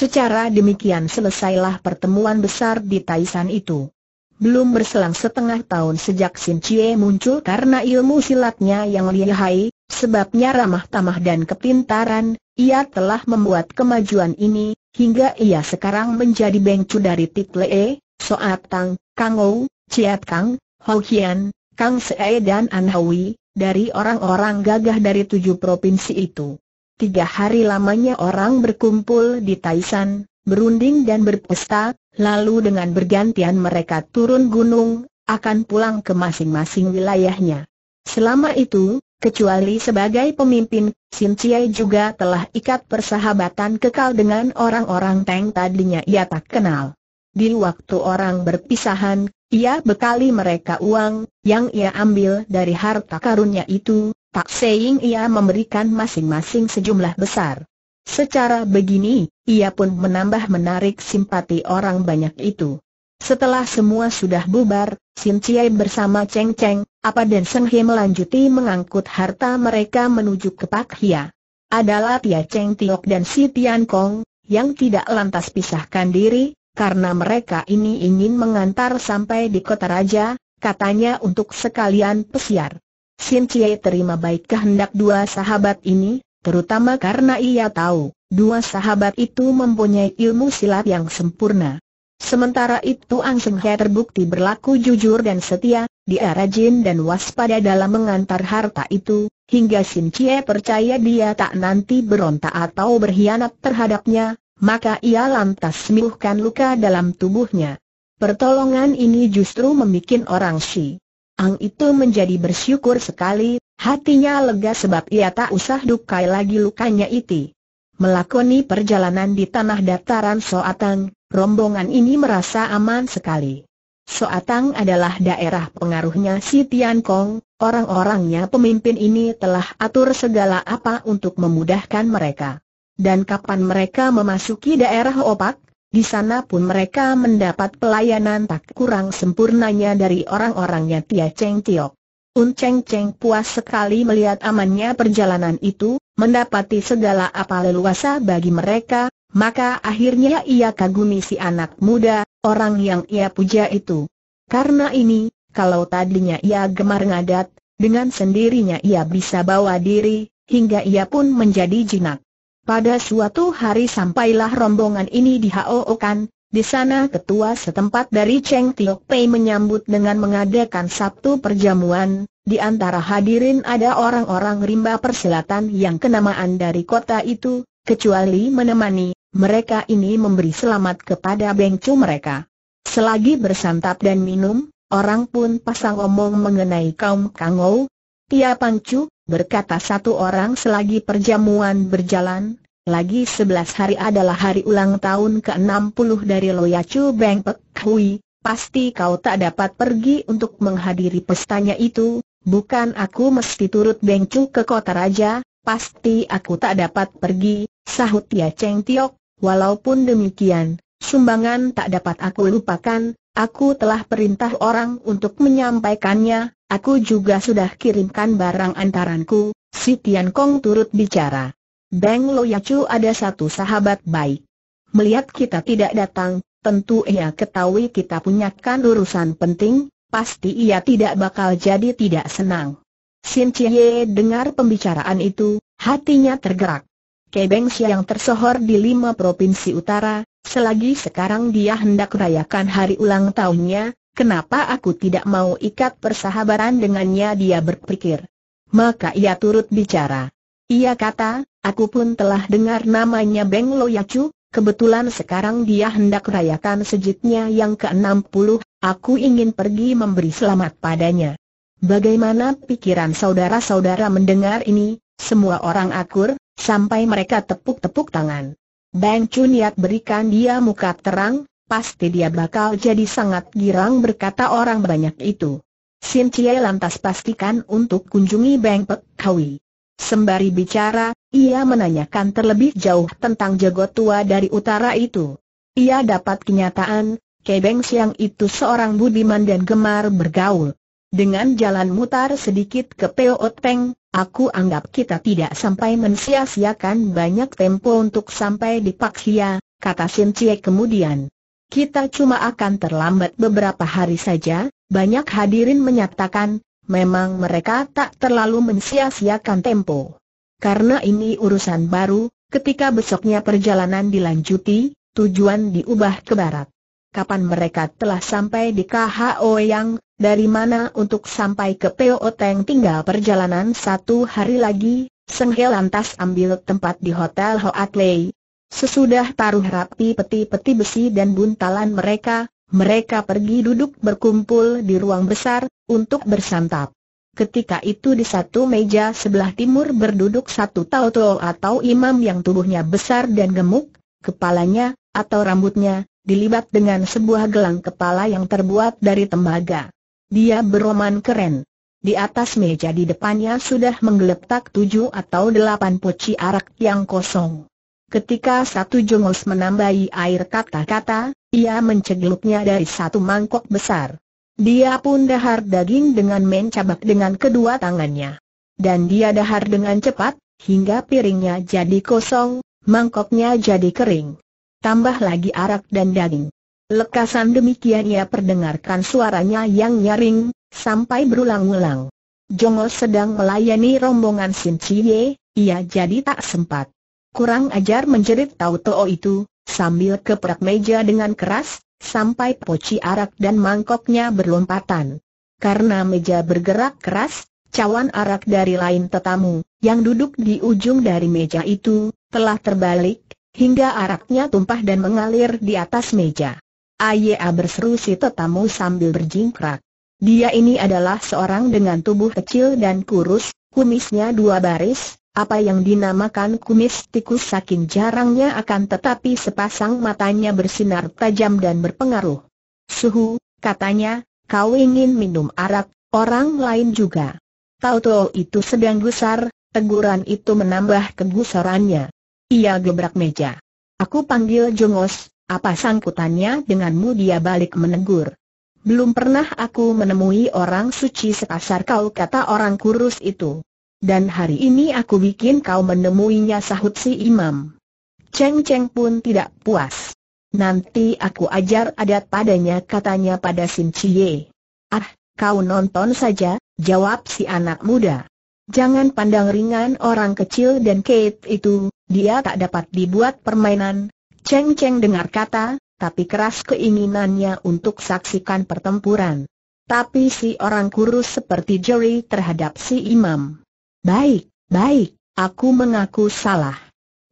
[SPEAKER 1] Secara demikian selesailah pertemuan besar di Taisan itu. Belum berselang setengah tahun sejak Sin Chie muncul karena ilmu silatnya yang lihai, sebabnya ramah tamah dan kepintaran, ia telah membuat kemajuan ini, hingga ia sekarang menjadi bengcu dari Tang, Soatang, Kangou, Ciat Kang, Hou Hian, Kang Se dan An Hui, dari orang-orang gagah dari tujuh provinsi itu tiga hari lamanya orang berkumpul di Taisan, berunding dan berpesta, lalu dengan bergantian mereka turun gunung, akan pulang ke masing-masing wilayahnya. Selama itu, kecuali sebagai pemimpin, Sin Chiai juga telah ikat persahabatan kekal dengan orang-orang Teng tadinya ia tak kenal. Di waktu orang berpisahan, ia bekali mereka uang, yang ia ambil dari harta karunnya itu, Pak Seing ia memberikan masing-masing sejumlah besar. Secara begini, ia pun menambah menarik simpati orang banyak itu. Setelah semua sudah bubar, Sin Ciai bersama Cheng Cheng, Apa dan Seng He melanjuti mengangkut harta mereka menuju ke Pak Hia. Adalah Tia Cheng Tiok dan Si Tian Kong, yang tidak lantas pisahkan diri, karena mereka ini ingin mengantar sampai di kota raja, katanya untuk sekalian pesiar. Xin Chie terima baik kehendak dua sahabat ini, terutama karena ia tahu, dua sahabat itu mempunyai ilmu silat yang sempurna. Sementara itu Ang Seng He terbukti berlaku jujur dan setia, dia rajin dan waspada dalam mengantar harta itu, hingga Xin Chie percaya dia tak nanti berontak atau berkhianat terhadapnya, maka ia lantas sembuhkan luka dalam tubuhnya. Pertolongan ini justru membuat orang Shi Ang itu menjadi bersyukur sekali, hatinya lega sebab ia tak usah dukai lagi lukanya itu. Melakoni perjalanan di tanah dataran Soatang, rombongan ini merasa aman sekali. Soatang adalah daerah pengaruhnya si Tian Kong, orang-orangnya pemimpin ini telah atur segala apa untuk memudahkan mereka. Dan kapan mereka memasuki daerah opak, di sana pun mereka mendapat pelayanan tak kurang sempurnanya dari orang-orangnya Tia Cheng Tiok. Un Cheng Cheng puas sekali melihat amannya perjalanan itu, mendapati segala apa leluasa bagi mereka, maka akhirnya ia kagumi si anak muda, orang yang ia puja itu. Karena ini, kalau tadinya ia gemar ngadat, dengan sendirinya ia bisa bawa diri, hingga ia pun menjadi jinak. Pada suatu hari sampailah rombongan ini di Kan. di sana ketua setempat dari Cheng Tiok Pei menyambut dengan mengadakan Sabtu perjamuan, di antara hadirin ada orang-orang rimba perselatan yang kenamaan dari kota itu, kecuali menemani, mereka ini memberi selamat kepada bengcu mereka. Selagi bersantap dan minum, orang pun pasang omong mengenai kaum Kangou, Tia Pangcu, berkata satu orang selagi perjamuan berjalan, lagi sebelas hari adalah hari ulang tahun ke-60 dari Loyacu Beng Pek Hui, pasti kau tak dapat pergi untuk menghadiri pestanya itu, bukan aku mesti turut Beng Cu ke kota raja, pasti aku tak dapat pergi, sahut Tia Cheng Tiok, walaupun demikian, sumbangan tak dapat aku lupakan, aku telah perintah orang untuk menyampaikannya, Aku juga sudah kirimkan barang antaranku, si Tian Kong turut bicara. Beng Lo Yacu ada satu sahabat baik. Melihat kita tidak datang, tentu ia ketahui kita punyakan urusan penting, pasti ia tidak bakal jadi tidak senang. Sin Chie dengar pembicaraan itu, hatinya tergerak. Kebeng yang tersohor di lima provinsi utara, selagi sekarang dia hendak rayakan hari ulang tahunnya, Kenapa aku tidak mau ikat persahabatan dengannya dia berpikir. Maka ia turut bicara. Ia kata, aku pun telah dengar namanya Beng Loyacu, kebetulan sekarang dia hendak rayakan sejitnya yang ke-60, aku ingin pergi memberi selamat padanya. Bagaimana pikiran saudara-saudara mendengar ini, semua orang akur, sampai mereka tepuk-tepuk tangan. Beng Chuniat berikan dia muka terang, pasti dia bakal jadi sangat girang berkata orang banyak itu. Sin Chie lantas pastikan untuk kunjungi Beng Pek Kawi. Sembari bicara, ia menanyakan terlebih jauh tentang jago tua dari utara itu. Ia dapat kenyataan, Ke Beng Siang itu seorang budiman dan gemar bergaul. Dengan jalan mutar sedikit ke Peo Oteng, aku anggap kita tidak sampai mensia banyak tempo untuk sampai di Pakhia, kata Sin Chie kemudian. Kita cuma akan terlambat beberapa hari saja, banyak hadirin menyatakan, memang mereka tak terlalu mensia tempo. Karena ini urusan baru, ketika besoknya perjalanan dilanjuti, tujuan diubah ke barat. Kapan mereka telah sampai di KHO yang, dari mana untuk sampai ke PO Teng tinggal perjalanan satu hari lagi, Senghe lantas ambil tempat di Hotel Hoat Lei, Sesudah taruh rapi peti-peti besi dan buntalan mereka, mereka pergi duduk berkumpul di ruang besar, untuk bersantap. Ketika itu di satu meja sebelah timur berduduk satu tauto atau imam yang tubuhnya besar dan gemuk, kepalanya, atau rambutnya, dilibat dengan sebuah gelang kepala yang terbuat dari tembaga. Dia beroman keren. Di atas meja di depannya sudah menggeletak tujuh atau delapan poci arak yang kosong. Ketika satu jongos menambahi air kata-kata, ia mencegluknya dari satu mangkok besar. Dia pun dahar daging dengan mencabak dengan kedua tangannya. Dan dia dahar dengan cepat, hingga piringnya jadi kosong, mangkoknya jadi kering. Tambah lagi arak dan daging. Lekasan demikian ia perdengarkan suaranya yang nyaring, sampai berulang-ulang. Jongos sedang melayani rombongan Sin Chie, ia jadi tak sempat. Kurang ajar menjerit Tau-Too itu, sambil keperak meja dengan keras, sampai poci arak dan mangkoknya berlompatan. Karena meja bergerak keras, cawan arak dari lain tetamu, yang duduk di ujung dari meja itu, telah terbalik, hingga araknya tumpah dan mengalir di atas meja. Aya berseru si tetamu sambil berjingkrak. Dia ini adalah seorang dengan tubuh kecil dan kurus, kumisnya dua baris, apa yang dinamakan kumis tikus saking jarangnya akan tetapi sepasang matanya bersinar tajam dan berpengaruh. Suhu, katanya, kau ingin minum arak, orang lain juga. Tauto itu sedang gusar, teguran itu menambah kegusarannya. Ia gebrak meja. Aku panggil Jongos, apa sangkutannya denganmu dia balik menegur. Belum pernah aku menemui orang suci sekasar kau kata orang kurus itu. Dan hari ini aku bikin kau menemuinya sahut si imam. Cheng Cheng pun tidak puas. Nanti aku ajar adat padanya katanya pada Sin Chie. Ah, kau nonton saja, jawab si anak muda. Jangan pandang ringan orang kecil dan Kate itu, dia tak dapat dibuat permainan. Cheng Cheng dengar kata, tapi keras keinginannya untuk saksikan pertempuran. Tapi si orang kurus seperti Jerry terhadap si imam. Baik, baik, aku mengaku salah.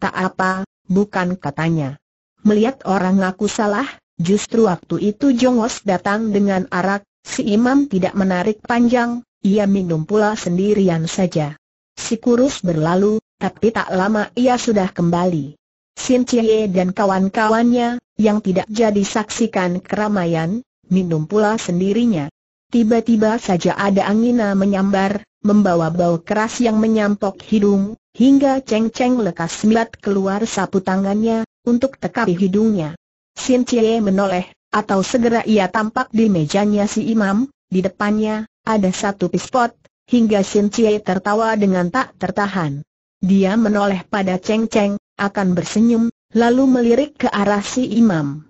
[SPEAKER 1] Tak apa, bukan katanya. Melihat orang ngaku salah, justru waktu itu Jongos datang dengan arak, si imam tidak menarik panjang, ia minum pula sendirian saja. Si kurus berlalu, tapi tak lama ia sudah kembali. Sin Chie dan kawan-kawannya, yang tidak jadi saksikan keramaian, minum pula sendirinya. Tiba-tiba saja ada angina menyambar, membawa bau keras yang menyampok hidung, hingga ceng ceng lekas melihat keluar sapu tangannya, untuk tekapi hidungnya. Sin Cie menoleh, atau segera ia tampak di mejanya si imam, di depannya, ada satu pispot, hingga Sin Cie tertawa dengan tak tertahan. Dia menoleh pada ceng ceng akan bersenyum, lalu melirik ke arah si imam.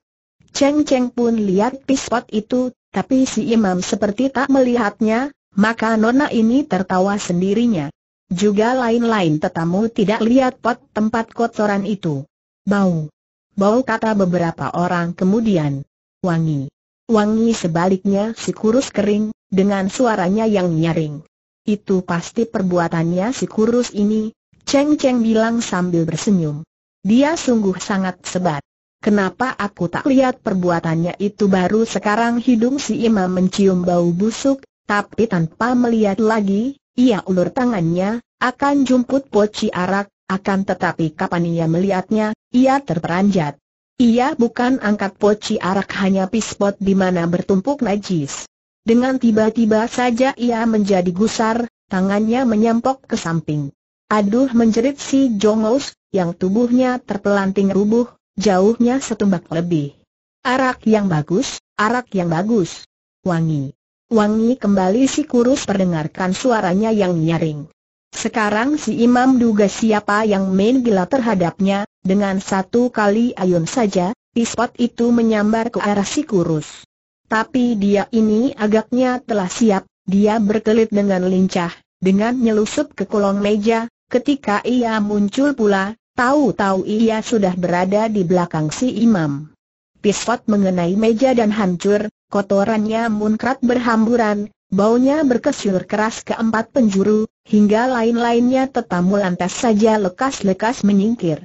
[SPEAKER 1] Ceng ceng pun lihat pispot itu, tapi si imam seperti tak melihatnya, maka nona ini tertawa sendirinya. Juga lain-lain tetamu tidak lihat pot tempat kotoran itu. Bau. Bau kata beberapa orang kemudian. Wangi. Wangi sebaliknya si kurus kering, dengan suaranya yang nyaring. Itu pasti perbuatannya si kurus ini, Cheng Cheng bilang sambil bersenyum. Dia sungguh sangat sebat. Kenapa aku tak lihat perbuatannya itu baru sekarang hidung si imam mencium bau busuk, tapi tanpa melihat lagi, ia ulur tangannya, akan jumput poci arak, akan tetapi kapan ia melihatnya, ia terperanjat. Ia bukan angkat poci arak hanya pispot di mana bertumpuk najis. Dengan tiba-tiba saja ia menjadi gusar, tangannya menyampok ke samping. Aduh menjerit si Jongos, yang tubuhnya terpelanting rubuh, jauhnya setumbak lebih. Arak yang bagus, arak yang bagus. Wangi. Wangi kembali si kurus perdengarkan suaranya yang nyaring. Sekarang si imam duga siapa yang main gila terhadapnya, dengan satu kali ayun saja, pispot itu menyambar ke arah si kurus. Tapi dia ini agaknya telah siap, dia berkelit dengan lincah, dengan nyelusup ke kolong meja, ketika ia muncul pula, tahu-tahu ia sudah berada di belakang si imam. Pispot mengenai meja dan hancur, kotorannya munkrat berhamburan, baunya berkesyur keras ke empat penjuru, hingga lain-lainnya tetamu lantas saja lekas-lekas menyingkir.